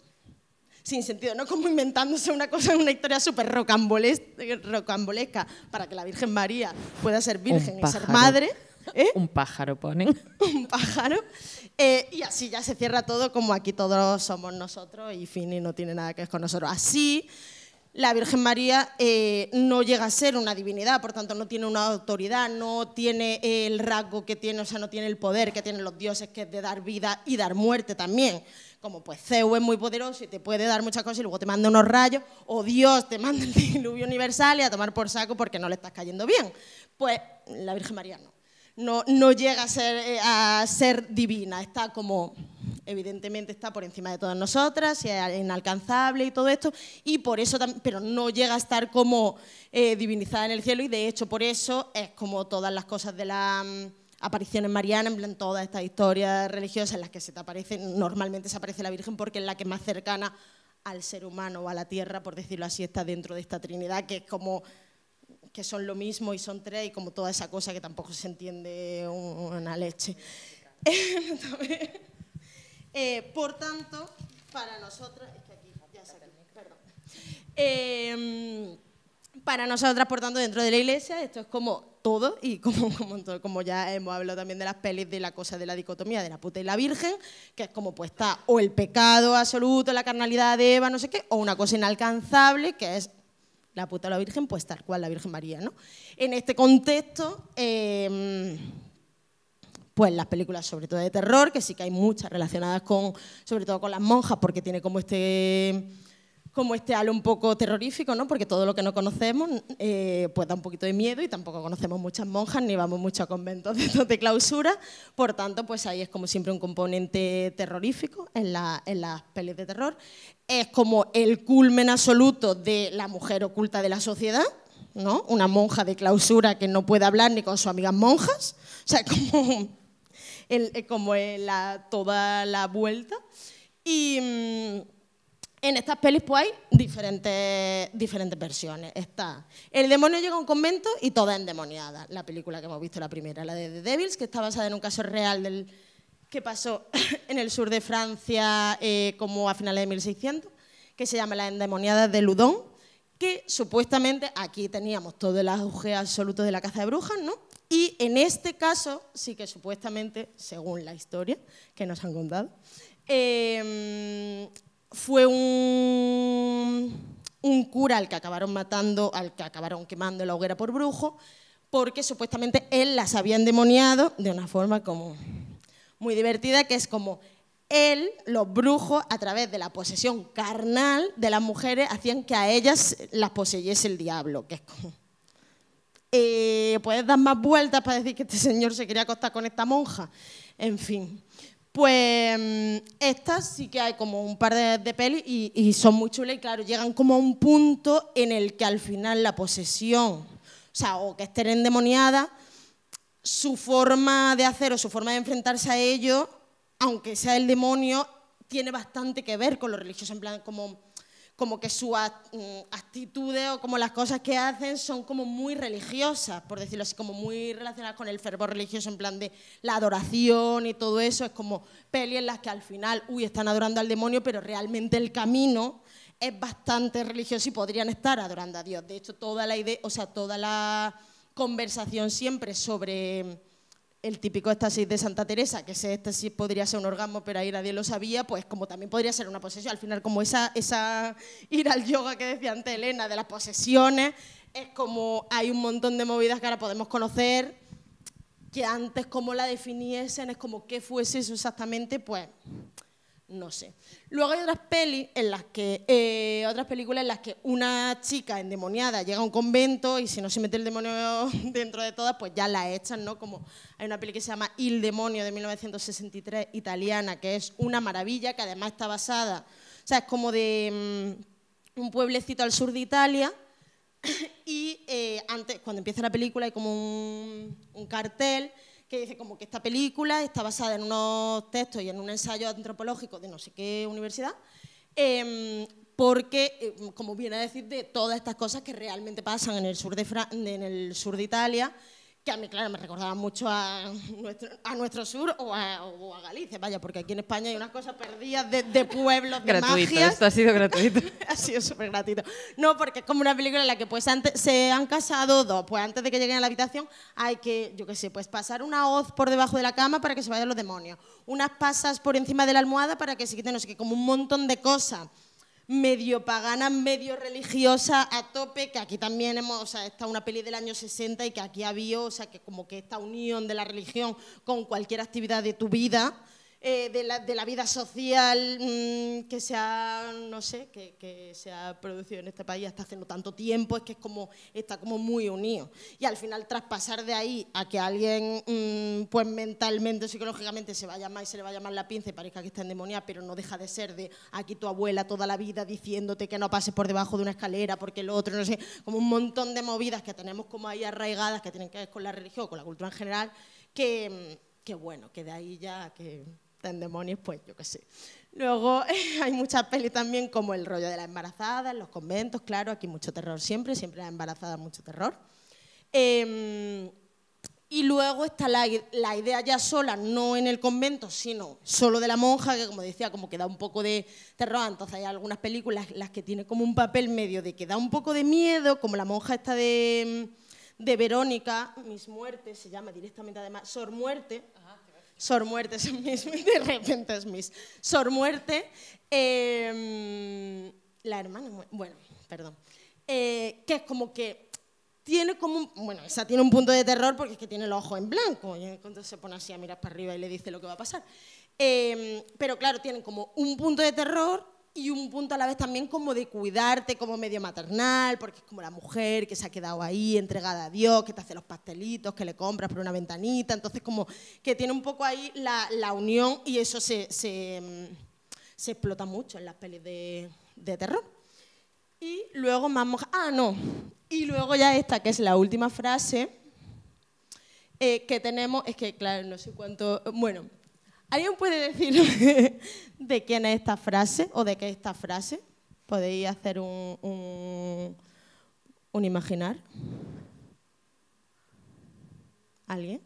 Speaker 2: sin sentido, no como inventándose una cosa, una historia súper rocambolesca, para que la Virgen María pueda ser virgen y ser madre
Speaker 1: ¿Eh? Un pájaro ponen.
Speaker 2: Un pájaro. Eh, y así ya se cierra todo como aquí todos somos nosotros y Fini no tiene nada que ver con nosotros. Así la Virgen María eh, no llega a ser una divinidad, por tanto no tiene una autoridad, no tiene el rasgo que tiene, o sea, no tiene el poder que tienen los dioses, que es de dar vida y dar muerte también. Como pues Zeus es muy poderoso y te puede dar muchas cosas y luego te manda unos rayos, o Dios te manda el diluvio universal y a tomar por saco porque no le estás cayendo bien. Pues la Virgen María no no, llega a ser, eh, a ser divina, está como evidentemente está por encima de todas nosotras y es inalcanzable y todo esto, y por eso pero no llega a estar como eh, divinizada en el cielo y de hecho por eso es como todas las cosas de las mm, apariciones marianas, en plan todas estas historias religiosas en las que se te aparece, normalmente se aparece la Virgen porque es la que más cercana al ser humano o a la tierra, por decirlo así, está dentro de esta Trinidad, que es como que son lo mismo y son tres y como toda esa cosa que tampoco se entiende una leche. Eh, por tanto, para nosotros, es que aquí, ya perdón. Eh, para nosotras, por tanto, dentro de la iglesia, esto es como todo, y como, como, como, ya hemos hablado también de las pelis de la cosa de la dicotomía de la puta y la virgen, que es como pues está o el pecado absoluto, la carnalidad de Eva, no sé qué, o una cosa inalcanzable, que es la puta la Virgen, pues tal cual la Virgen María, ¿no? En este contexto, em, pues las películas sobre todo de terror, que sí que hay muchas relacionadas con, sobre todo con las monjas, porque tiene como este como este halo un poco terrorífico, ¿no? porque todo lo que no conocemos eh, pues da un poquito de miedo y tampoco conocemos muchas monjas ni vamos mucho a conventos de, clausura, por tanto pues ahí es como siempre un componente terrorífico en, las pelis de terror, es como el culmen absoluto de la mujer oculta de la sociedad, ¿no? una monja de clausura que no puede hablar ni con sus amigas monjas, o sea, como, eh, como toda la vuelta. Y... Mm, en estas pelis pues, hay diferentes, versiones. Está El demonio llega a un convento y toda endemoniada. La película que hemos visto, la primera, la de The Devils, que está basada en un caso real del, que pasó en el sur de Francia eh, como a finales de 1600, que se llama La endemoniada de Ludon, que supuestamente aquí teníamos todo el auge absoluto de la caza de brujas, ¿no? Y en este caso sí que supuestamente, según la historia que nos han contado, em, fue un, cura al que acabaron matando, al que acabaron quemando la hoguera por brujo, porque supuestamente él las había endemoniado de una forma como muy divertida, que es como él, los brujos, a través de la posesión carnal de las mujeres, hacían que a ellas las poseyese el diablo, eh, puedes dar más vueltas para decir que este señor se quería acostar con esta monja. En fin. Pues mm, estas sí que hay como un par de, de pelis y, son muy chulas y claro, llegan como a un punto en el que al final la posesión, o sea, o que estén endemoniadas, su forma de hacer o su forma de enfrentarse a ello, aunque sea el demonio, tiene bastante que ver con lo religioso, en plan como como que sus mm, actitudes o como las cosas que hacen son como muy religiosas, por decirlo así, como muy relacionadas con el fervor religioso, en plan de la adoración y todo eso. Es como peli en las que al final, uy, están adorando al demonio, pero realmente el camino es bastante religioso y podrían estar adorando a Dios. De hecho, toda la idea, o sea, toda la conversación siempre sobre el típico éxtasis de Santa Teresa, que ese éxtasis podría ser un orgasmo, pero ahí nadie lo sabía, pues como también podría ser una posesión. Al final, como esa, esa ir al yoga que decía antes Elena, de las posesiones, es como hay un montón de movidas que ahora podemos conocer, que antes como la definiesen, es como qué fuese eso exactamente, pues no sé. Luego hay otras peli en las que, eh, otras películas en las que una chica endemoniada llega a un convento y si no se mete el demonio dentro de todas, pues ya la echan, ¿no? Como hay una peli que se llama Il demonio de 1963 italiana, que es una maravilla, que además está basada, o sea, es como de mm, un pueblecito al sur de Italia y eh, antes, cuando empieza la película hay como un cartel que dice como que esta película está basada en unos textos y en un ensayo antropológico de no sé qué universidad, em, porque, em, como viene a decir, de todas estas cosas que realmente pasan en el sur de, en el sur de Italia que a mí, claro, me recordaba mucho a nuestro, a nuestro sur o a, Galicia, vaya, porque aquí en España hay unas cosas perdidas de, pueblos, de gratuito, esto ha
Speaker 1: sido gratuito.
Speaker 2: ha sido súper gratuito. No, porque es como una película en la que pues antes se han casado dos, pues antes de que lleguen a la habitación hay que, yo qué sé, pues pasar una hoz por debajo de la cama para que se vayan los demonios, unas pasas por encima de la almohada para que se quiten, no sé qué, como un montón de cosas medio pagana, medio religiosa a tope, que aquí también hemos, o sea, está una peli del año 60 y que aquí había, o sea, que como que esta unión de la religión con cualquier actividad de tu vida, eh, de, la, vida social mm, que se ha, no sé, que, se ha producido en este país hasta hace no tanto tiempo, es que es como, está como muy unido. Y al final, tras pasar de ahí a que alguien, mm, pues mentalmente, psicológicamente, se vaya más y se le vaya más la pinza y parezca que está endemoniada, pero no deja de ser de aquí tu abuela toda la vida diciéndote que no pases por debajo de una escalera porque el otro, no sé, como un montón de movidas que tenemos como ahí arraigadas que tienen que ver con la religión, con la cultura en general, que, mm, que bueno, que de ahí ya que en demonios, pues yo qué sé. Luego hay muchas pelis también como el rollo de la embarazada, en los conventos, claro, aquí mucho terror siempre, siempre la embarazada mucho terror. Em, y luego está la, idea ya sola, no en el convento, sino solo de la monja, que como decía, como que da un poco de terror. Entonces hay algunas películas las que tiene como un papel medio de que da un poco de miedo, como la monja esta de, de Verónica, Mis Muertes se llama directamente además, Sor Muerte. Sor Muerte, de repente es Miss. Sor Muerte, em, la hermana, bueno, perdón, eh, que es como que tiene como un, bueno, esa tiene un punto de terror porque es que tiene los ojos en blanco, y entonces se pone así a mirar para arriba y le dice lo que va a pasar. Em, pero claro, tienen como un punto de terror y un punto a la vez también como de cuidarte como medio maternal, porque es como la mujer que se ha quedado ahí entregada a Dios, que te hace los pastelitos, que le compras por una ventanita, entonces como que tiene un poco ahí la, unión y eso se, mm, se, explota mucho en las pelis de, terror. Y luego vamos, ah, no, y luego ya esta, que es la última frase eh, que tenemos, es que claro, no sé cuánto, bueno, ¿Alguien puede decir de quién es esta frase o de qué es esta frase? ¿Podéis hacer un, un, un imaginar? ¿Alguien?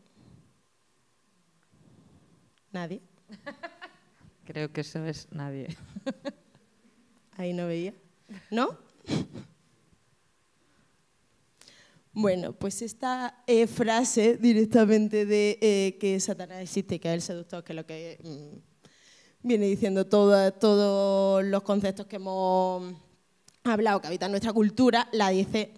Speaker 2: ¿Nadie? Creo que eso es nadie. Ahí no veía. ¿No? Bueno, pues esta eh, frase directamente de eh, que Satanás existe, que es el seductor, que es lo que mm, viene diciendo todos los conceptos que hemos hablado, que habitan nuestra cultura, la dice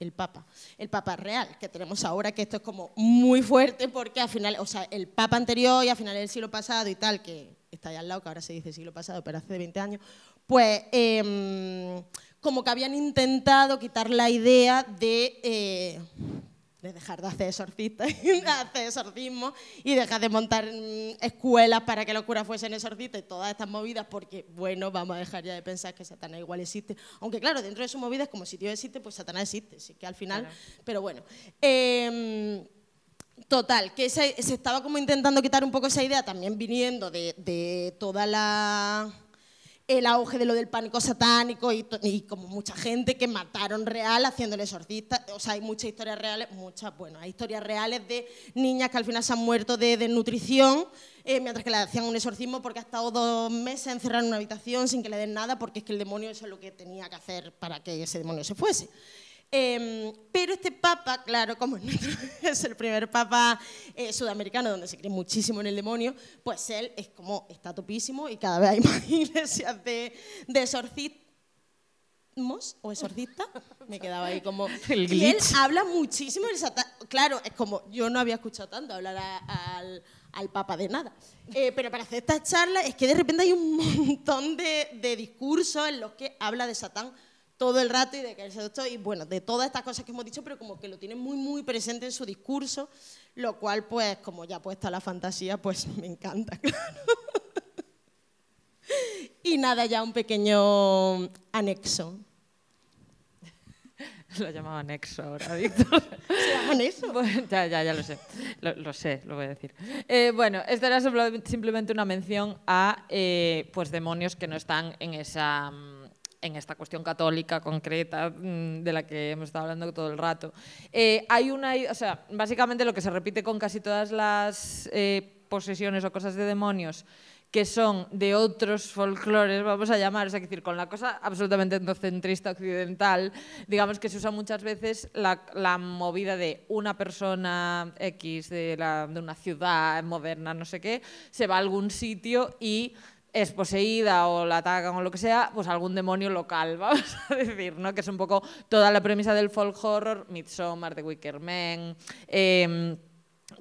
Speaker 2: el Papa. El Papa real que tenemos ahora, que esto es como muy fuerte porque al final, o sea, el Papa anterior y al final del siglo pasado y tal, que está ahí al lado, que ahora se dice siglo pasado, pero hace 20 años, pues eh, como que habían intentado quitar la idea de, eh, dejar de hacer, exorcistas, de hacer exorcismo y dejar de montar mm, escuelas para que los curas fuesen exorcistas y todas estas movidas, porque, bueno, vamos a dejar ya de pensar que Satanás igual existe. Aunque, claro, dentro de sus movidas, como si Dios existe, pues Satanás existe, así que al final, pero bueno. Em, total, que se, estaba como intentando quitar un poco esa idea, también viniendo de toda la el auge de lo del pánico satánico y, como mucha gente que mataron real haciéndole exorcista. O sea, hay muchas historias reales, muchas, bueno, hay historias reales de niñas que al final se han muerto de desnutrición eh, mientras que le hacían un exorcismo porque ha estado dos meses encerrada en una habitación sin que le den nada porque es que el demonio eso es lo que tenía que hacer para que ese demonio se fuese. Em, pero este papa, claro, como es el primer papa eh, sudamericano donde se cree muchísimo en el demonio, pues él es como, está topísimo y cada vez hay más iglesias de, de exorcismos o exorcistas. Me quedaba ahí como... El Y él habla muchísimo del Claro, es como, yo no había escuchado tanto hablar al Papa de nada. Eh, pero para hacer esta charla es que de repente hay un montón de, de discursos en los que habla de Satán todo el rato y de que el y bueno, de todas estas cosas que hemos dicho, pero como que lo tiene muy, muy presente en su discurso, lo cual, pues, como ya puesta la fantasía, pues me encanta, claro. y nada, ya un pequeño anexo.
Speaker 1: Lo llamaba anexo ahora, Víctor. anexo? ya, ya, ya lo sé. Lo, sé, lo voy a decir. Eh, bueno, esta era simplemente una mención a eh, pues demonios que no están en esa mm, en esta cuestión católica concreta mm, de la que hemos estado hablando todo el rato. Eh, hay una, o sea, básicamente lo que se repite con casi todas las eh, posesiones o cosas de demonios que son de otros folclores, vamos a llamar, es decir, con la cosa absolutamente endocentrista occidental, digamos que se usa muchas veces la, movida de una persona X de, de una ciudad moderna, no sé qué, se va a algún sitio y es poseída o la atacan o lo que sea, pues algún demonio local, vamos a decir, ¿no? Que es un poco toda la premisa del folk horror, Midsommar, The Wicker Man, em,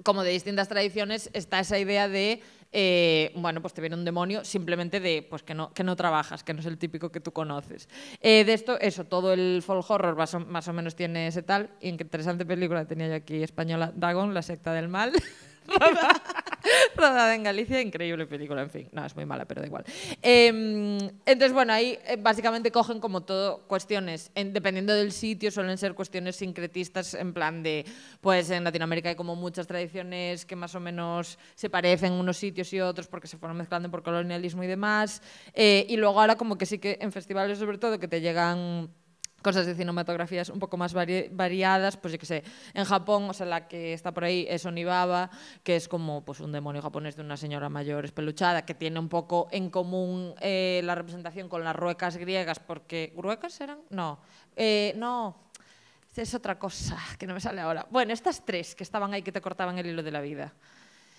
Speaker 1: como de distintas tradiciones, está esa idea de eh, bueno, pues te viene un demonio simplemente de pues que no, que no trabajas, que no es el típico que tú conoces. Eh, de esto, eso, todo el folk horror más o, menos tiene ese tal. Y interesante película tenía yo aquí española, Dagon, la secta del mal. rodada, en Galicia, increíble película, en fin, no, es muy mala, pero da igual. Em, entonces, bueno, ahí eh, básicamente cogen como todo cuestiones, dependiendo del sitio, suelen ser cuestiones sincretistas, en plan de, pues en Latinoamérica hay como muchas tradiciones que más o menos se parecen unos sitios y otros porque se fueron mezclando por colonialismo y demás. Eh, y luego ahora como que sí que en festivales sobre todo que te llegan cosas de cinematografías un poco más variadas, pues yo que sé, en Japón, o sea, la que está por ahí es Onibaba, que es como pues un demonio japonés de una señora mayor espeluchada, que tiene un poco en común eh, la representación con las ruecas griegas, porque ¿ruecas eran? No, eh, no, es otra cosa que no me sale ahora. Bueno, estas tres que estaban ahí que te cortaban el hilo de la vida.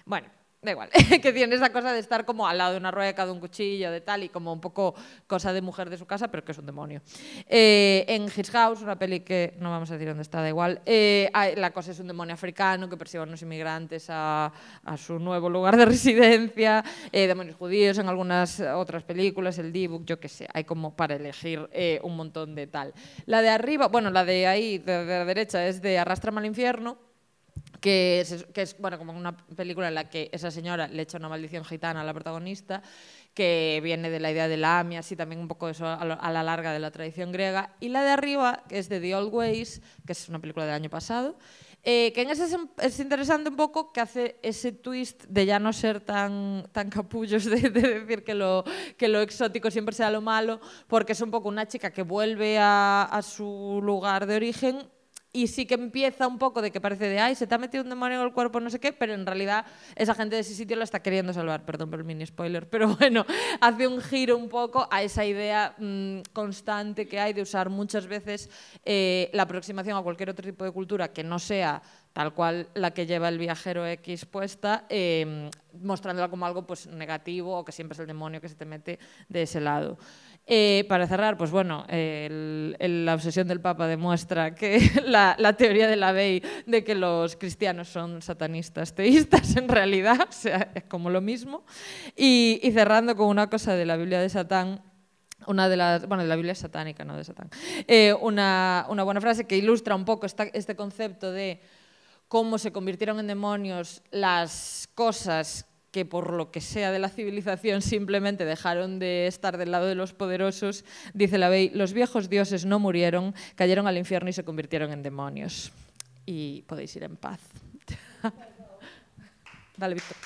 Speaker 1: Bueno, da igual, que tiene esa cosa de estar como al lado de una rueca, de un cuchillo, de tal, y como un poco cosa de mujer de su casa, pero que es un demonio. Eh, en His House, una peli que no vamos a decir dónde está, da igual, eh, la cosa es un demonio africano que persigue a unos inmigrantes a, su nuevo lugar de residencia, eh, demonios judíos en algunas otras películas, el D-Book, yo qué sé, hay como para elegir un montón de tal. La de arriba, bueno, la de ahí, de, de la derecha, es de Arrastrame al infierno que es, bueno, como una película en la que esa señora le echa una maldición gitana a la protagonista, que viene de la idea de la AMIA, así también un poco eso a, la larga de la tradición griega, y la de arriba, que es de The Old Ways, que es una película del año pasado, eh, que en ese es, interesante un poco que hace ese twist de ya no ser tan, tan capullos, de, decir que lo, que lo exótico siempre sea lo malo, porque es un poco una chica que vuelve a, a su lugar de origen y sí que empieza un poco de que parece de, ay, se te ha metido un demonio en el cuerpo, no sé qué, pero en realidad esa gente de ese sitio la está queriendo salvar, perdón por el mini spoiler, pero bueno, hace un giro un poco a esa idea mm, constante que hay de usar muchas veces eh, la aproximación a cualquier otro tipo de cultura que no sea tal cual la que lleva el viajero X puesta, em, mostrándola como algo pues, negativo o que siempre es el demonio que se te mete de ese lado. Eh, para cerrar, pues bueno, la obsesión del Papa demuestra que la, teoría de la ley de que los cristianos son satanistas teístas en realidad, es como lo mismo. Y, cerrando con una cosa de la Biblia de Satán, una de las, bueno, de la Biblia satánica, no de Satán, eh, una, buena frase que ilustra un poco este concepto de cómo se convirtieron en demonios las cosas que por lo que sea de la civilización simplemente dejaron de estar del lado de los poderosos, dice la ley, los viejos dioses no murieron, cayeron al infierno y se convirtieron en demonios. Y podéis ir en paz. Dale, Víctor.